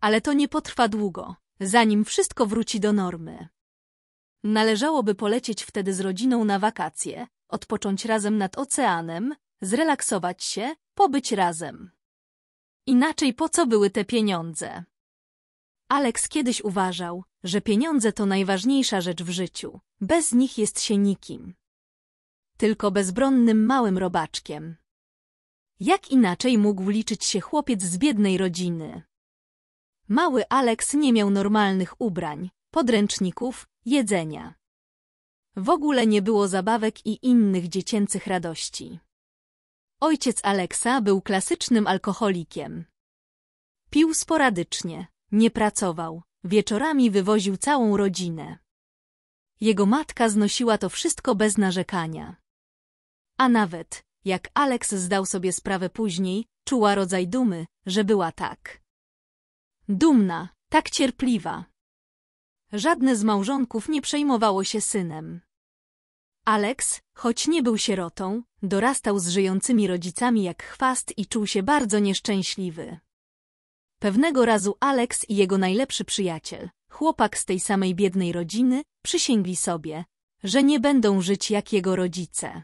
Ale to nie potrwa długo, zanim wszystko wróci do normy. Należałoby polecieć wtedy z rodziną na wakacje, odpocząć razem nad oceanem, zrelaksować się, pobyć razem. Inaczej po co były te pieniądze? Alex kiedyś uważał, że pieniądze to najważniejsza rzecz w życiu. Bez nich jest się nikim. Tylko bezbronnym małym robaczkiem. Jak inaczej mógł liczyć się chłopiec z biednej rodziny? Mały Alex nie miał normalnych ubrań, podręczników, jedzenia. W ogóle nie było zabawek i innych dziecięcych radości. Ojciec Aleksa był klasycznym alkoholikiem. Pił sporadycznie, nie pracował. Wieczorami wywoził całą rodzinę. Jego matka znosiła to wszystko bez narzekania. A nawet, jak Alex zdał sobie sprawę później, czuła rodzaj dumy, że była tak. Dumna, tak cierpliwa. Żadne z małżonków nie przejmowało się synem. Alex, choć nie był sierotą, dorastał z żyjącymi rodzicami jak chwast i czuł się bardzo nieszczęśliwy. Pewnego razu Alex i jego najlepszy przyjaciel, chłopak z tej samej biednej rodziny, przysięgli sobie, że nie będą żyć jak jego rodzice.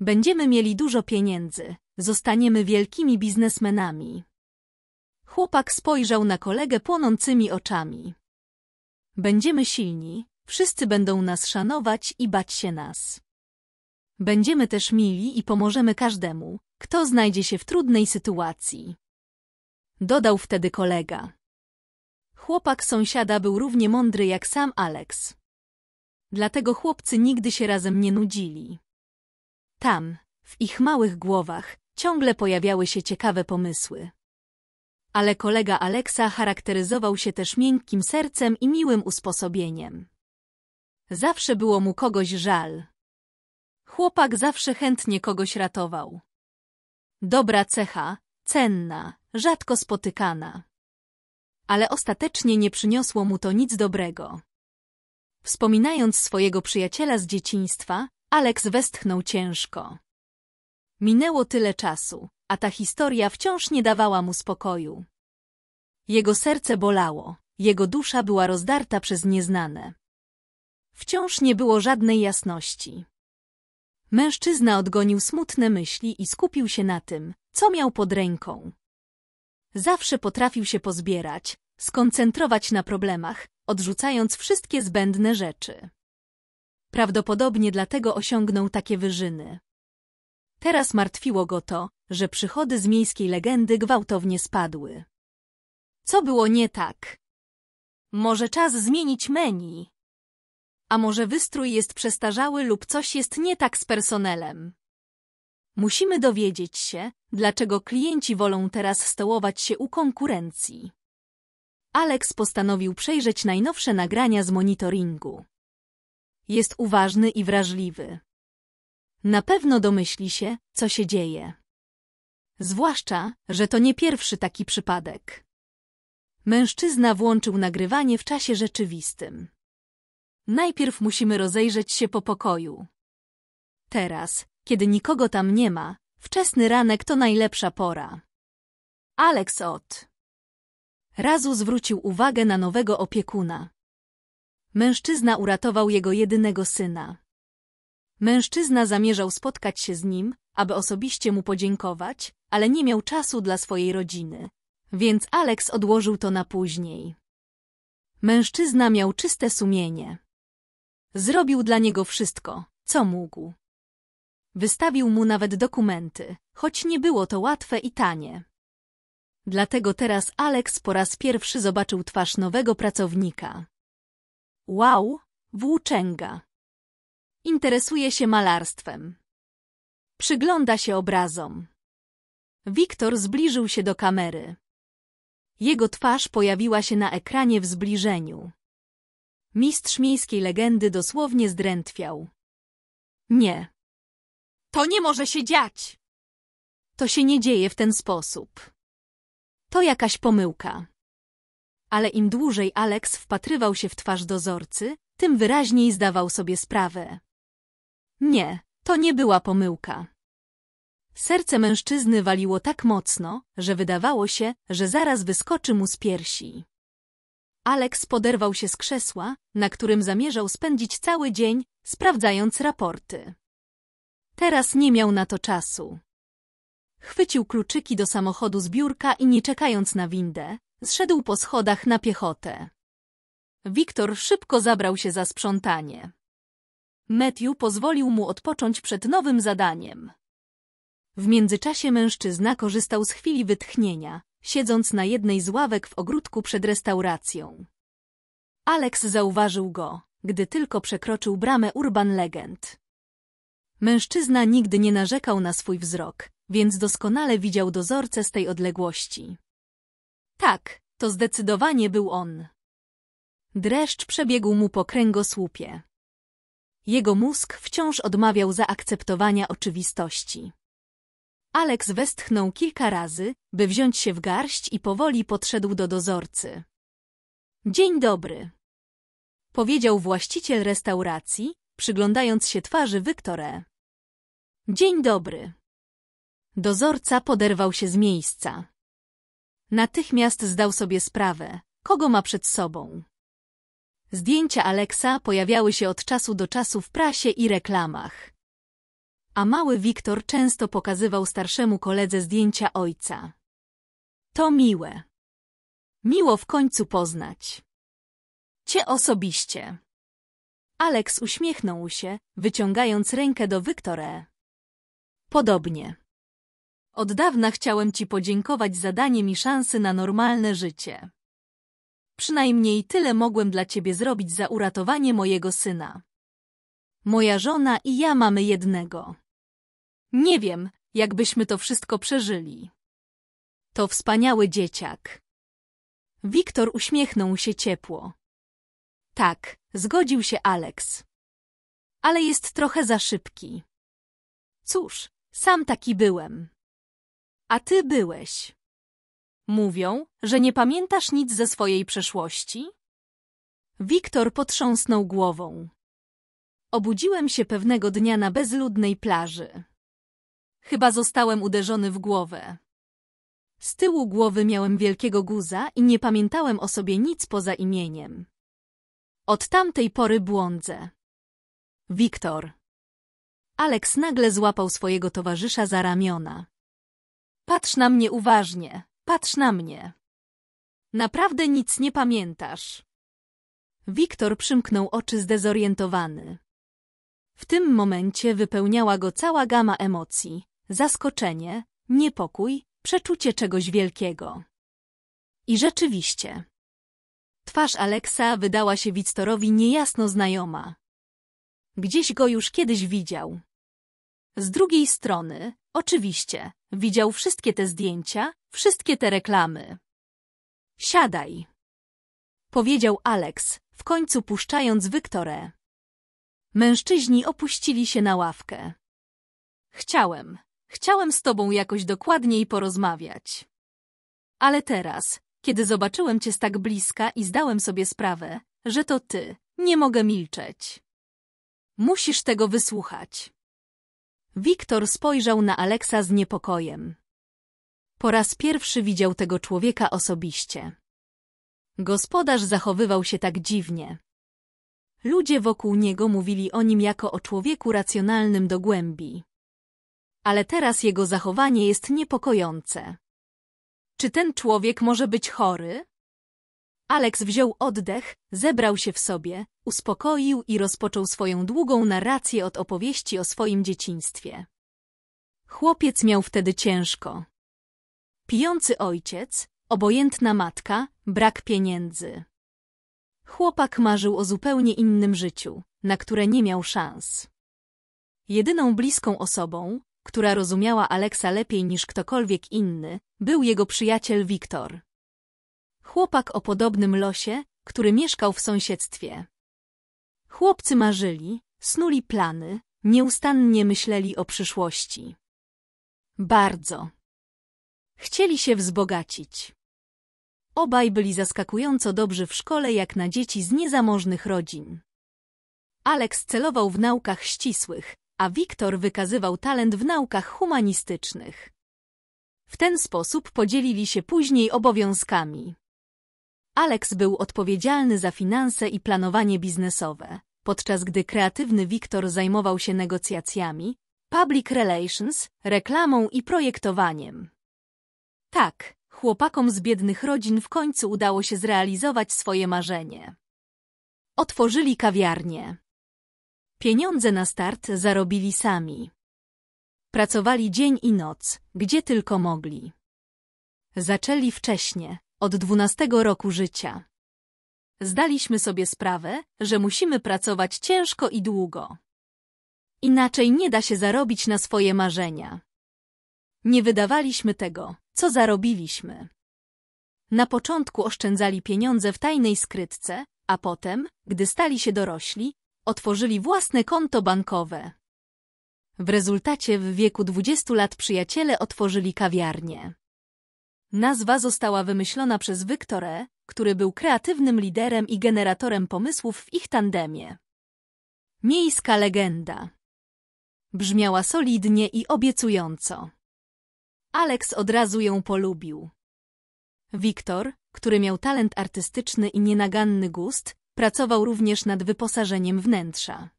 Będziemy mieli dużo pieniędzy, zostaniemy wielkimi biznesmenami. Chłopak spojrzał na kolegę płonącymi oczami. Będziemy silni, wszyscy będą nas szanować i bać się nas. Będziemy też mili i pomożemy każdemu, kto znajdzie się w trudnej sytuacji. Dodał wtedy kolega. Chłopak sąsiada był równie mądry jak sam Alex. Dlatego chłopcy nigdy się razem nie nudzili. Tam, w ich małych głowach, ciągle pojawiały się ciekawe pomysły. Ale kolega Alexa charakteryzował się też miękkim sercem i miłym usposobieniem. Zawsze było mu kogoś żal. Chłopak zawsze chętnie kogoś ratował. Dobra cecha, cenna, rzadko spotykana. Ale ostatecznie nie przyniosło mu to nic dobrego. Wspominając swojego przyjaciela z dzieciństwa, Alex westchnął ciężko. Minęło tyle czasu, a ta historia wciąż nie dawała mu spokoju. Jego serce bolało, jego dusza była rozdarta przez nieznane. Wciąż nie było żadnej jasności. Mężczyzna odgonił smutne myśli i skupił się na tym, co miał pod ręką. Zawsze potrafił się pozbierać, skoncentrować na problemach, odrzucając wszystkie zbędne rzeczy. Prawdopodobnie dlatego osiągnął takie wyżyny. Teraz martwiło go to, że przychody z miejskiej legendy gwałtownie spadły. Co było nie tak? Może czas zmienić menu? A może wystrój jest przestarzały lub coś jest nie tak z personelem? Musimy dowiedzieć się, dlaczego klienci wolą teraz stołować się u konkurencji. Alex postanowił przejrzeć najnowsze nagrania z monitoringu. Jest uważny i wrażliwy. Na pewno domyśli się, co się dzieje. Zwłaszcza, że to nie pierwszy taki przypadek. Mężczyzna włączył nagrywanie w czasie rzeczywistym. Najpierw musimy rozejrzeć się po pokoju. Teraz, kiedy nikogo tam nie ma, wczesny ranek to najlepsza pora. Alex od razu zwrócił uwagę na nowego opiekuna. Mężczyzna uratował jego jedynego syna. Mężczyzna zamierzał spotkać się z nim, aby osobiście mu podziękować, ale nie miał czasu dla swojej rodziny, więc Alex odłożył to na później. Mężczyzna miał czyste sumienie. Zrobił dla niego wszystko, co mógł. Wystawił mu nawet dokumenty, choć nie było to łatwe i tanie. Dlatego teraz Alex po raz pierwszy zobaczył twarz nowego pracownika. Wow, włóczęga. Interesuje się malarstwem. Przygląda się obrazom. Wiktor zbliżył się do kamery. Jego twarz pojawiła się na ekranie w zbliżeniu. Mistrz miejskiej legendy dosłownie zdrętwiał. Nie, to nie może się dziać. To się nie dzieje w ten sposób. To jakaś pomyłka. Ale im dłużej Alex wpatrywał się w twarz dozorcy, tym wyraźniej zdawał sobie sprawę. Nie, to nie była pomyłka. Serce mężczyzny waliło tak mocno, że wydawało się, że zaraz wyskoczy mu z piersi. Alex poderwał się z krzesła, na którym zamierzał spędzić cały dzień, sprawdzając raporty. Teraz nie miał na to czasu. Chwycił kluczyki do samochodu z biurka i nie czekając na windę, zszedł po schodach na piechotę. Wiktor szybko zabrał się za sprzątanie. Matthew pozwolił mu odpocząć przed nowym zadaniem. W międzyczasie mężczyzna korzystał z chwili wytchnienia, siedząc na jednej z ławek w ogródku przed restauracją. Alex zauważył go, gdy tylko przekroczył bramę Urban Legend. Mężczyzna nigdy nie narzekał na swój wzrok, więc doskonale widział dozorcę z tej odległości. Tak, to zdecydowanie był on. Dreszcz przebiegł mu po kręgosłupie. Jego mózg wciąż odmawiał zaakceptowania oczywistości. Alex westchnął kilka razy, by wziąć się w garść i powoli podszedł do dozorcy. Dzień dobry, powiedział właściciel restauracji, przyglądając się twarzy Wyktore. Dzień dobry. Dozorca poderwał się z miejsca. Natychmiast zdał sobie sprawę, kogo ma przed sobą. Zdjęcia Aleksa pojawiały się od czasu do czasu w prasie i reklamach. A mały Wiktor często pokazywał starszemu koledze zdjęcia ojca. To miłe. Miło w końcu poznać. Cię osobiście. Alex uśmiechnął się, wyciągając rękę do Wyktore. Podobnie. Od dawna chciałem ci podziękować za danie mi szansy na normalne życie. Przynajmniej tyle mogłem dla ciebie zrobić za uratowanie mojego syna. Moja żona i ja mamy jednego. Nie wiem, jakbyśmy to wszystko przeżyli. To wspaniały dzieciak. Wiktor uśmiechnął się ciepło. Tak, Zgodził się Alex. Ale jest trochę za szybki. Cóż, sam taki byłem. A ty byłeś. Mówią, że nie pamiętasz nic ze swojej przeszłości? Wiktor potrząsnął głową. Obudziłem się pewnego dnia na bezludnej plaży. Chyba zostałem uderzony w głowę. Z tyłu głowy miałem wielkiego guza i nie pamiętałem o sobie nic poza imieniem. Od tamtej pory błądzę. Wiktor. Aleks nagle złapał swojego towarzysza za ramiona. Patrz na mnie uważnie, patrz na mnie. Naprawdę nic nie pamiętasz. Wiktor przymknął oczy zdezorientowany. W tym momencie wypełniała go cała gama emocji. Zaskoczenie, niepokój, przeczucie czegoś wielkiego. I rzeczywiście, Twarz Aleksa wydała się Wictorowi niejasno znajoma. Gdzieś go już kiedyś widział. Z drugiej strony, oczywiście, widział wszystkie te zdjęcia, wszystkie te reklamy. Siadaj. Powiedział Aleks, w końcu puszczając Wiktorę. Mężczyźni opuścili się na ławkę. Chciałem, chciałem z tobą jakoś dokładniej porozmawiać. Ale teraz, kiedy zobaczyłem cię z tak bliska i zdałem sobie sprawę, że to ty, nie mogę milczeć. Musisz tego wysłuchać. Wiktor spojrzał na Aleksa z niepokojem. Po raz pierwszy widział tego człowieka osobiście. Gospodarz zachowywał się tak dziwnie. Ludzie wokół niego mówili o nim jako o człowieku racjonalnym do głębi. Ale teraz jego zachowanie jest niepokojące. Czy ten człowiek może być chory? Alex wziął oddech, zebrał się w sobie, uspokoił i rozpoczął swoją długą narrację od opowieści o swoim dzieciństwie. Chłopiec miał wtedy ciężko. Pijący ojciec, obojętna matka, brak pieniędzy. Chłopak marzył o zupełnie innym życiu, na które nie miał szans. Jedyną bliską osobą, która rozumiała Aleksa lepiej niż ktokolwiek inny, był jego przyjaciel Wiktor. Chłopak o podobnym losie, który mieszkał w sąsiedztwie. Chłopcy marzyli, snuli plany, nieustannie myśleli o przyszłości. Bardzo. Chcieli się wzbogacić. Obaj byli zaskakująco dobrzy w szkole jak na dzieci z niezamożnych rodzin. Aleks celował w naukach ścisłych, a Wiktor wykazywał talent w naukach humanistycznych. W ten sposób podzielili się później obowiązkami. Alex był odpowiedzialny za finanse i planowanie biznesowe, podczas gdy kreatywny Wiktor zajmował się negocjacjami, public relations, reklamą i projektowaniem. Tak, chłopakom z biednych rodzin w końcu udało się zrealizować swoje marzenie. Otworzyli kawiarnię. Pieniądze na start zarobili sami. Pracowali dzień i noc, gdzie tylko mogli. Zaczęli wcześnie, od dwunastego roku życia. Zdaliśmy sobie sprawę, że musimy pracować ciężko i długo. Inaczej nie da się zarobić na swoje marzenia. Nie wydawaliśmy tego, co zarobiliśmy. Na początku oszczędzali pieniądze w tajnej skrytce, a potem, gdy stali się dorośli, otworzyli własne konto bankowe. W rezultacie w wieku 20 lat przyjaciele otworzyli kawiarnię. Nazwa została wymyślona przez Wiktorę, który był kreatywnym liderem i generatorem pomysłów w ich tandemie. Miejska legenda. Brzmiała solidnie i obiecująco. Alex od razu ją polubił. Wiktor, który miał talent artystyczny i nienaganny gust, Pracował również nad wyposażeniem wnętrza.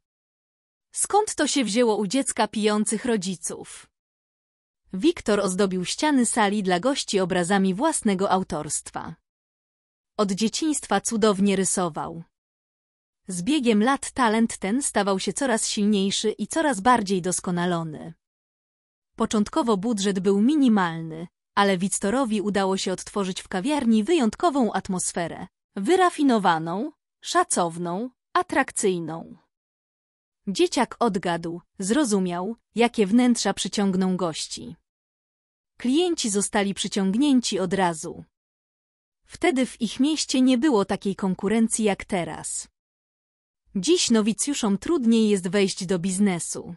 Skąd to się wzięło u dziecka pijących rodziców? Wiktor ozdobił ściany sali dla gości obrazami własnego autorstwa. Od dzieciństwa cudownie rysował. Z biegiem lat talent ten stawał się coraz silniejszy i coraz bardziej doskonalony. Początkowo budżet był minimalny, ale Wittorowi udało się odtworzyć w kawiarni wyjątkową atmosferę, wyrafinowaną, szacowną, atrakcyjną. Dzieciak odgadł, zrozumiał, jakie wnętrza przyciągną gości. Klienci zostali przyciągnięci od razu. Wtedy w ich mieście nie było takiej konkurencji jak teraz. Dziś nowicjuszom trudniej jest wejść do biznesu.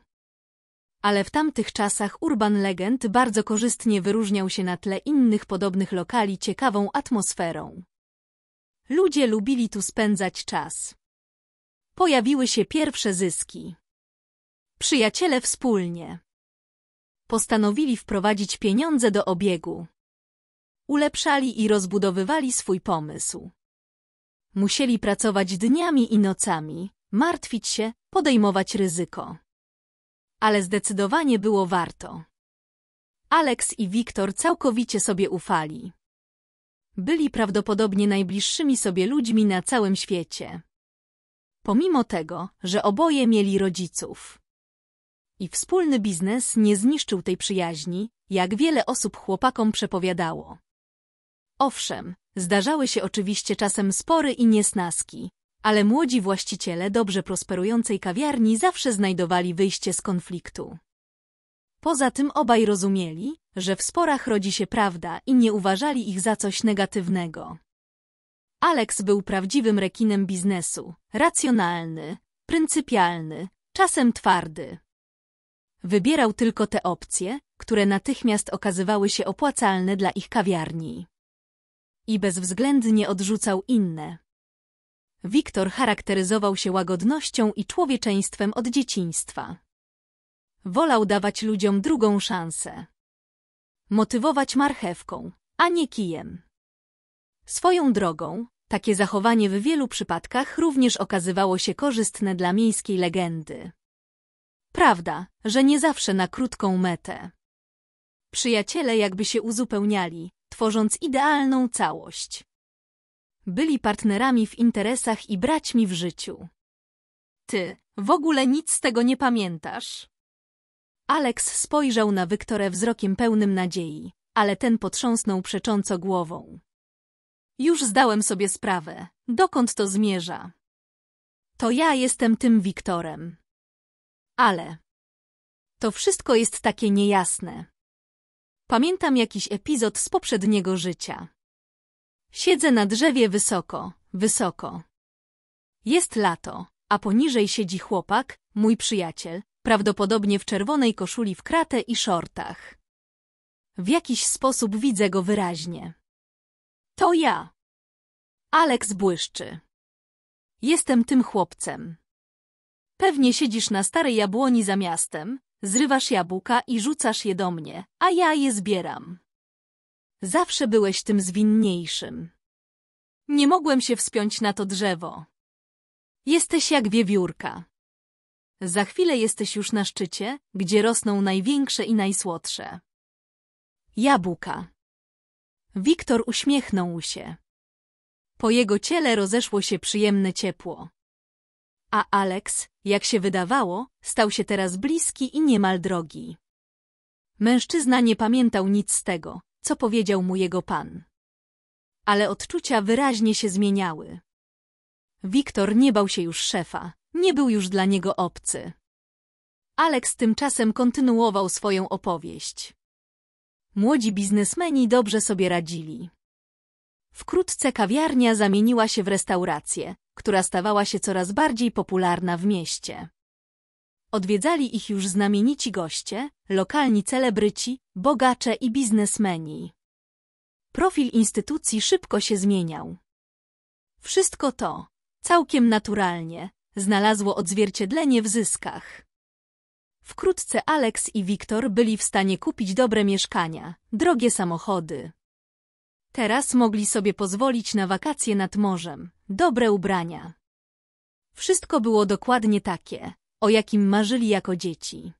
Ale w tamtych czasach Urban Legend bardzo korzystnie wyróżniał się na tle innych podobnych lokali ciekawą atmosferą, Ludzie lubili tu spędzać czas. Pojawiły się pierwsze zyski. Przyjaciele wspólnie postanowili wprowadzić pieniądze do obiegu. Ulepszali i rozbudowywali swój pomysł. Musieli pracować dniami i nocami, martwić się, podejmować ryzyko. Ale zdecydowanie było warto. Alex i Wiktor całkowicie sobie ufali. Byli prawdopodobnie najbliższymi sobie ludźmi na całym świecie. Pomimo tego, że oboje mieli rodziców. I wspólny biznes nie zniszczył tej przyjaźni, jak wiele osób chłopakom przepowiadało. Owszem, zdarzały się oczywiście czasem spory i niesnaski, ale młodzi właściciele dobrze prosperującej kawiarni zawsze znajdowali wyjście z konfliktu. Poza tym obaj rozumieli, że w sporach rodzi się prawda i nie uważali ich za coś negatywnego. Alex był prawdziwym rekinem biznesu, racjonalny, pryncypialny, czasem twardy. Wybierał tylko te opcje, które natychmiast okazywały się opłacalne dla ich kawiarni. I bezwzględnie odrzucał inne. Wiktor charakteryzował się łagodnością i człowieczeństwem od dzieciństwa. Wolał dawać ludziom drugą szansę. Motywować marchewką, a nie kijem. Swoją drogą, takie zachowanie w wielu przypadkach również okazywało się korzystne dla miejskiej legendy. Prawda, że nie zawsze na krótką metę. Przyjaciele jakby się uzupełniali, tworząc idealną całość. Byli partnerami w interesach i braćmi w życiu. Ty w ogóle nic z tego nie pamiętasz. Alex spojrzał na Wiktorę wzrokiem pełnym nadziei, ale ten potrząsnął przecząco głową. Już zdałem sobie sprawę, dokąd to zmierza. To ja jestem tym Wiktorem. Ale... To wszystko jest takie niejasne. Pamiętam jakiś epizod z poprzedniego życia. Siedzę na drzewie wysoko, wysoko. Jest lato, a poniżej siedzi chłopak, mój przyjaciel, prawdopodobnie w czerwonej koszuli w kratę i szortach. W jakiś sposób widzę go wyraźnie. To ja. Aleks błyszczy. Jestem tym chłopcem. Pewnie siedzisz na starej jabłoni za miastem, zrywasz jabłka i rzucasz je do mnie, a ja je zbieram. Zawsze byłeś tym zwinniejszym. Nie mogłem się wspiąć na to drzewo. Jesteś jak wiewiórka. Za chwilę jesteś już na szczycie, gdzie rosną największe i najsłodsze. Jabłka. Wiktor uśmiechnął się. Po jego ciele rozeszło się przyjemne ciepło. A Alex, jak się wydawało, stał się teraz bliski i niemal drogi. Mężczyzna nie pamiętał nic z tego, co powiedział mu jego pan. Ale odczucia wyraźnie się zmieniały. Wiktor nie bał się już szefa, nie był już dla niego obcy. Alex tymczasem kontynuował swoją opowieść. Młodzi biznesmeni dobrze sobie radzili. Wkrótce kawiarnia zamieniła się w restaurację, która stawała się coraz bardziej popularna w mieście. Odwiedzali ich już znamienici goście, lokalni celebryci, bogacze i biznesmeni. Profil instytucji szybko się zmieniał. Wszystko to, całkiem naturalnie, znalazło odzwierciedlenie w zyskach. Wkrótce Alex i Wiktor byli w stanie kupić dobre mieszkania, drogie samochody. Teraz mogli sobie pozwolić na wakacje nad morzem, dobre ubrania. Wszystko było dokładnie takie, o jakim marzyli jako dzieci.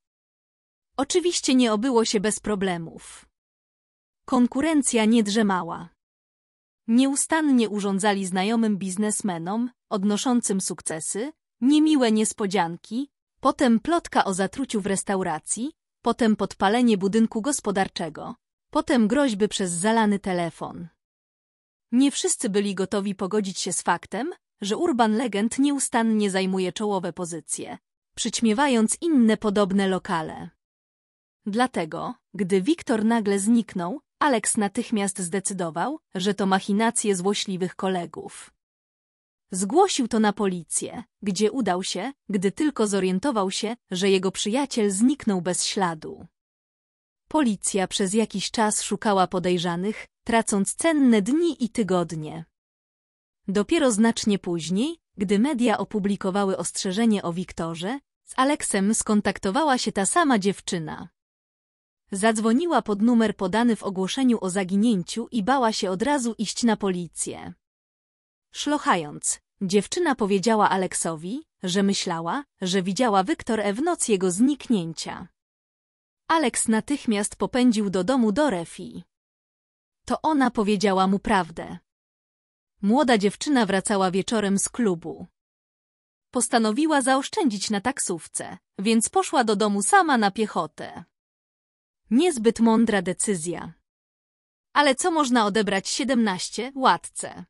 Oczywiście nie obyło się bez problemów. Konkurencja nie drzemała. Nieustannie urządzali znajomym biznesmenom, odnoszącym sukcesy, niemiłe niespodzianki, potem plotka o zatruciu w restauracji, potem podpalenie budynku gospodarczego, potem groźby przez zalany telefon. Nie wszyscy byli gotowi pogodzić się z faktem, że Urban Legend nieustannie zajmuje czołowe pozycje, przyćmiewając inne podobne lokale. Dlatego, gdy Wiktor nagle zniknął, Alex natychmiast zdecydował, że to machinacje złośliwych kolegów. Zgłosił to na policję, gdzie udał się, gdy tylko zorientował się, że jego przyjaciel zniknął bez śladu. Policja przez jakiś czas szukała podejrzanych, tracąc cenne dni i tygodnie. Dopiero znacznie później, gdy media opublikowały ostrzeżenie o Wiktorze, z Aleksem skontaktowała się ta sama dziewczyna. Zadzwoniła pod numer podany w ogłoszeniu o zaginięciu i bała się od razu iść na policję. Szlochając, dziewczyna powiedziała Aleksowi, że myślała, że widziała E w noc jego zniknięcia. Aleks natychmiast popędził do domu do Refi. To ona powiedziała mu prawdę. Młoda dziewczyna wracała wieczorem z klubu. Postanowiła zaoszczędzić na taksówce, więc poszła do domu sama na piechotę. Niezbyt mądra decyzja. Ale co można odebrać 17 łatce?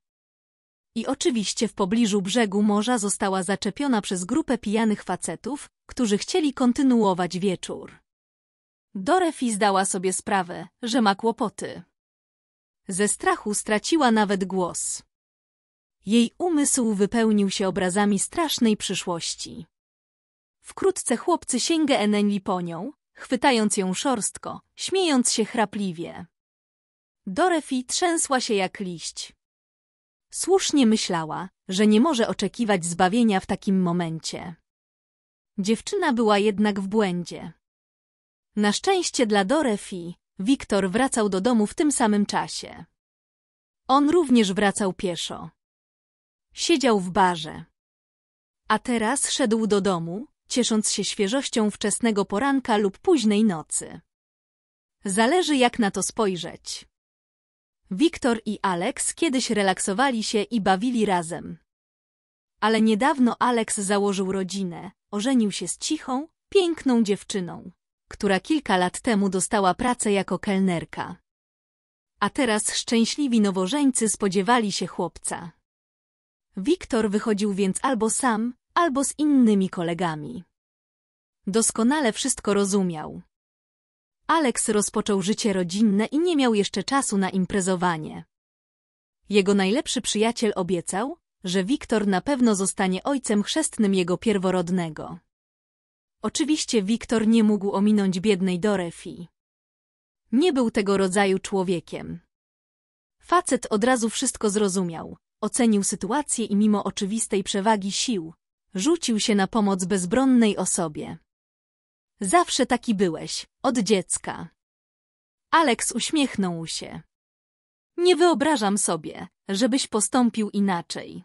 i oczywiście w pobliżu brzegu morza została zaczepiona przez grupę pijanych facetów, którzy chcieli kontynuować wieczór. Dorefi zdała sobie sprawę, że ma kłopoty. Ze strachu straciła nawet głos. Jej umysł wypełnił się obrazami strasznej przyszłości. Wkrótce chłopcy sięgę enenli po nią, chwytając ją szorstko, śmiejąc się chrapliwie. Dorefi trzęsła się jak liść. Słusznie myślała, że nie może oczekiwać zbawienia w takim momencie. Dziewczyna była jednak w błędzie. Na szczęście dla Dorefi, Wiktor wracał do domu w tym samym czasie. On również wracał pieszo. Siedział w barze. A teraz szedł do domu, ciesząc się świeżością wczesnego poranka lub późnej nocy. Zależy jak na to spojrzeć. Wiktor i Alex kiedyś relaksowali się i bawili razem. Ale niedawno Alex założył rodzinę, ożenił się z cichą, piękną dziewczyną, która kilka lat temu dostała pracę jako kelnerka. A teraz szczęśliwi nowożeńcy spodziewali się chłopca. Wiktor wychodził więc albo sam, albo z innymi kolegami. Doskonale wszystko rozumiał. Alex rozpoczął życie rodzinne i nie miał jeszcze czasu na imprezowanie. Jego najlepszy przyjaciel obiecał, że Wiktor na pewno zostanie ojcem chrzestnym jego pierworodnego. Oczywiście Wiktor nie mógł ominąć biednej Dorefi. Nie był tego rodzaju człowiekiem. Facet od razu wszystko zrozumiał, ocenił sytuację i mimo oczywistej przewagi sił, rzucił się na pomoc bezbronnej osobie. Zawsze taki byłeś, od dziecka. Aleks uśmiechnął się. Nie wyobrażam sobie, żebyś postąpił inaczej.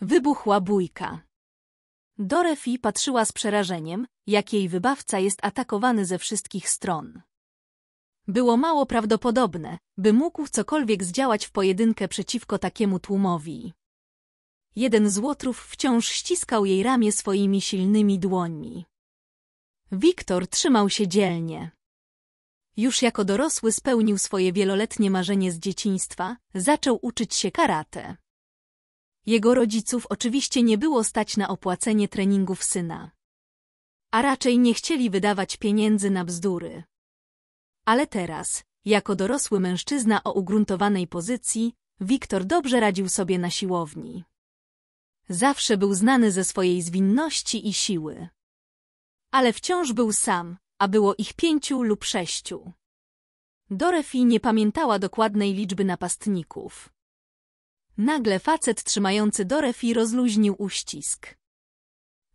Wybuchła bójka. Dorothy patrzyła z przerażeniem, jak jej wybawca jest atakowany ze wszystkich stron. Było mało prawdopodobne, by mógł cokolwiek zdziałać w pojedynkę przeciwko takiemu tłumowi. Jeden z łotrów wciąż ściskał jej ramię swoimi silnymi dłońmi. Wiktor trzymał się dzielnie. Już jako dorosły spełnił swoje wieloletnie marzenie z dzieciństwa, zaczął uczyć się karate. Jego rodziców oczywiście nie było stać na opłacenie treningów syna. A raczej nie chcieli wydawać pieniędzy na bzdury. Ale teraz, jako dorosły mężczyzna o ugruntowanej pozycji, Wiktor dobrze radził sobie na siłowni. Zawsze był znany ze swojej zwinności i siły ale wciąż był sam, a było ich pięciu lub sześciu. Dorefi nie pamiętała dokładnej liczby napastników. Nagle facet trzymający Dorefi rozluźnił uścisk.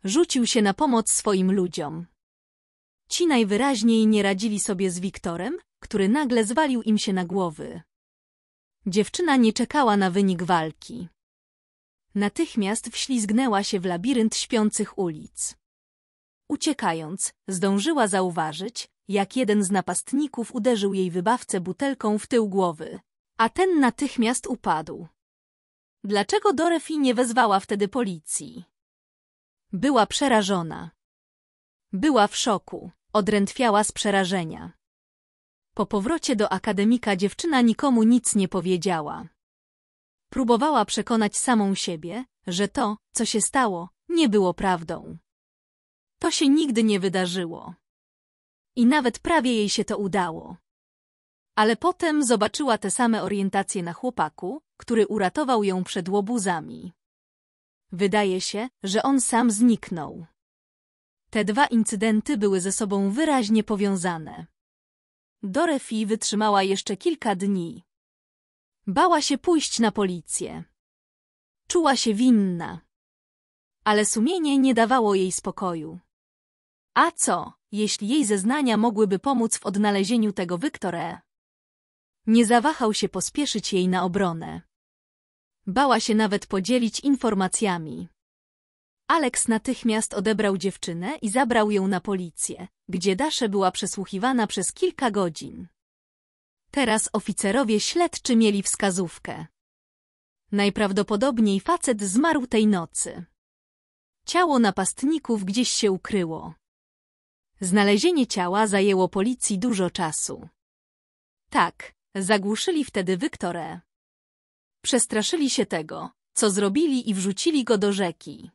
Rzucił się na pomoc swoim ludziom. Ci najwyraźniej nie radzili sobie z Wiktorem, który nagle zwalił im się na głowy. Dziewczyna nie czekała na wynik walki. Natychmiast wślizgnęła się w labirynt śpiących ulic. Uciekając, zdążyła zauważyć, jak jeden z napastników uderzył jej wybawcę butelką w tył głowy, a ten natychmiast upadł. Dlaczego Dorefi nie wezwała wtedy policji? Była przerażona. Była w szoku, odrętwiała z przerażenia. Po powrocie do akademika dziewczyna nikomu nic nie powiedziała. Próbowała przekonać samą siebie, że to, co się stało, nie było prawdą. To się nigdy nie wydarzyło. I nawet prawie jej się to udało. Ale potem zobaczyła te same orientacje na chłopaku, który uratował ją przed łobuzami. Wydaje się, że on sam zniknął. Te dwa incydenty były ze sobą wyraźnie powiązane. Dorothy wytrzymała jeszcze kilka dni. Bała się pójść na policję. Czuła się winna. Ale sumienie nie dawało jej spokoju. A co, jeśli jej zeznania mogłyby pomóc w odnalezieniu tego Wiktorę? Nie zawahał się pospieszyć jej na obronę. Bała się nawet podzielić informacjami. Alex natychmiast odebrał dziewczynę i zabrał ją na policję, gdzie Dasze była przesłuchiwana przez kilka godzin. Teraz oficerowie śledczy mieli wskazówkę. Najprawdopodobniej facet zmarł tej nocy. Ciało napastników gdzieś się ukryło. Znalezienie ciała zajęło policji dużo czasu. Tak, zagłuszyli wtedy Wiktorę. Przestraszyli się tego, co zrobili i wrzucili go do rzeki.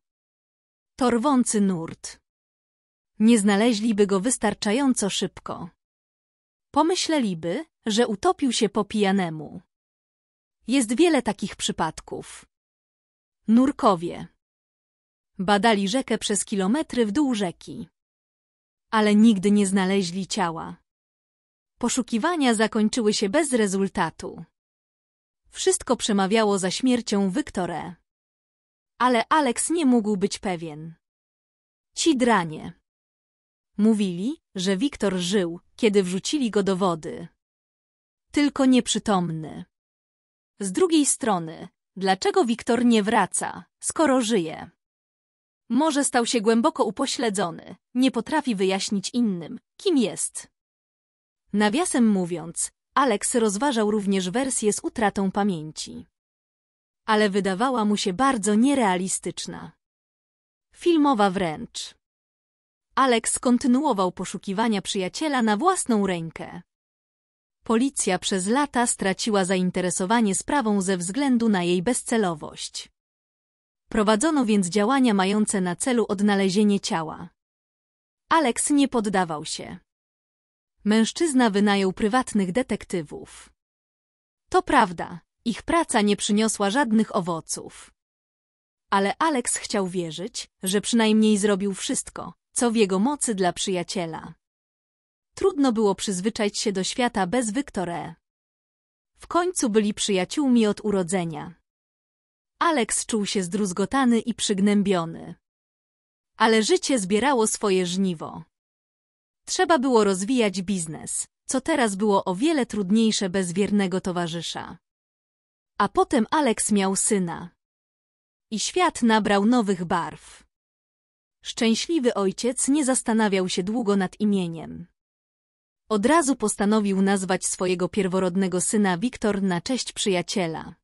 Torwący nurt. Nie znaleźliby go wystarczająco szybko. Pomyśleliby, że utopił się po pijanemu. Jest wiele takich przypadków. Nurkowie. Badali rzekę przez kilometry w dół rzeki ale nigdy nie znaleźli ciała. Poszukiwania zakończyły się bez rezultatu. Wszystko przemawiało za śmiercią Wiktorę. Ale Alex nie mógł być pewien. Ci dranie. Mówili, że Wiktor żył, kiedy wrzucili go do wody. Tylko nieprzytomny. Z drugiej strony, dlaczego Wiktor nie wraca, skoro żyje? Może stał się głęboko upośledzony, nie potrafi wyjaśnić innym, kim jest. Nawiasem mówiąc, Alex rozważał również wersję z utratą pamięci. Ale wydawała mu się bardzo nierealistyczna. Filmowa wręcz. Alex kontynuował poszukiwania przyjaciela na własną rękę. Policja przez lata straciła zainteresowanie sprawą ze względu na jej bezcelowość. Prowadzono więc działania mające na celu odnalezienie ciała. Alex nie poddawał się. Mężczyzna wynajął prywatnych detektywów. To prawda, ich praca nie przyniosła żadnych owoców. Ale Alex chciał wierzyć, że przynajmniej zrobił wszystko, co w jego mocy dla przyjaciela. Trudno było przyzwyczaić się do świata bez Wiktorę. W końcu byli przyjaciółmi od urodzenia. Alex czuł się zdruzgotany i przygnębiony. Ale życie zbierało swoje żniwo. Trzeba było rozwijać biznes, co teraz było o wiele trudniejsze bez wiernego towarzysza. A potem Alex miał syna. I świat nabrał nowych barw. Szczęśliwy ojciec nie zastanawiał się długo nad imieniem. Od razu postanowił nazwać swojego pierworodnego syna Wiktor na cześć przyjaciela.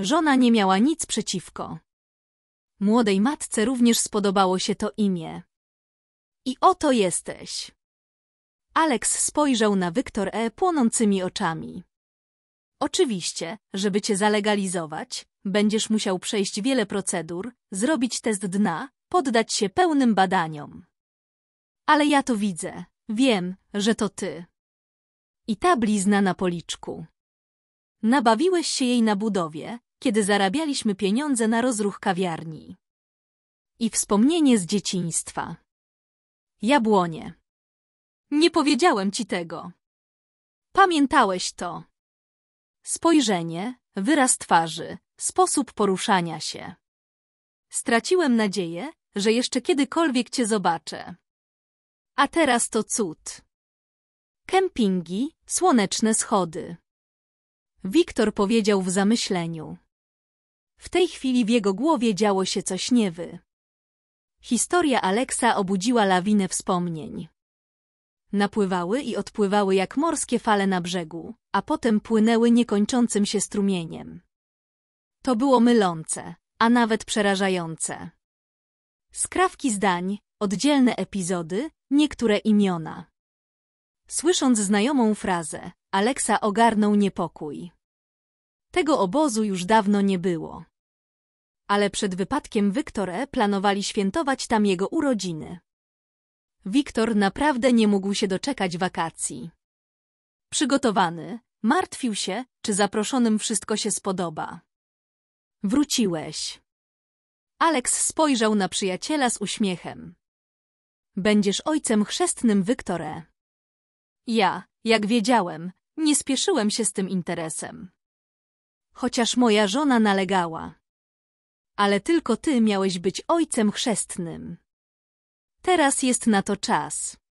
Żona nie miała nic przeciwko. Młodej matce również spodobało się to imię. I oto jesteś. Alex spojrzał na Wiktor E. płonącymi oczami. Oczywiście, żeby cię zalegalizować, będziesz musiał przejść wiele procedur, zrobić test dna, poddać się pełnym badaniom. Ale ja to widzę. Wiem, że to ty. I ta blizna na policzku. Nabawiłeś się jej na budowie, kiedy zarabialiśmy pieniądze na rozruch kawiarni. I wspomnienie z dzieciństwa. Jabłonie. Nie powiedziałem ci tego. Pamiętałeś to. Spojrzenie, wyraz twarzy, sposób poruszania się. Straciłem nadzieję, że jeszcze kiedykolwiek cię zobaczę. A teraz to cud. Kempingi, słoneczne schody. Wiktor powiedział w zamyśleniu. W tej chwili w jego głowie działo się coś niewy. Historia Aleksa obudziła lawinę wspomnień. Napływały i odpływały jak morskie fale na brzegu, a potem płynęły niekończącym się strumieniem. To było mylące, a nawet przerażające. Skrawki zdań, oddzielne epizody, niektóre imiona. Słysząc znajomą frazę, Aleksa ogarnął niepokój. Tego obozu już dawno nie było. Ale przed wypadkiem Wiktorę e. planowali świętować tam jego urodziny. Wiktor naprawdę nie mógł się doczekać wakacji. Przygotowany, martwił się, czy zaproszonym wszystko się spodoba. Wróciłeś. Aleks spojrzał na przyjaciela z uśmiechem. Będziesz ojcem chrzestnym Wiktorę. E. Ja, jak wiedziałem, nie spieszyłem się z tym interesem chociaż moja żona nalegała. Ale tylko ty miałeś być ojcem chrzestnym. Teraz jest na to czas.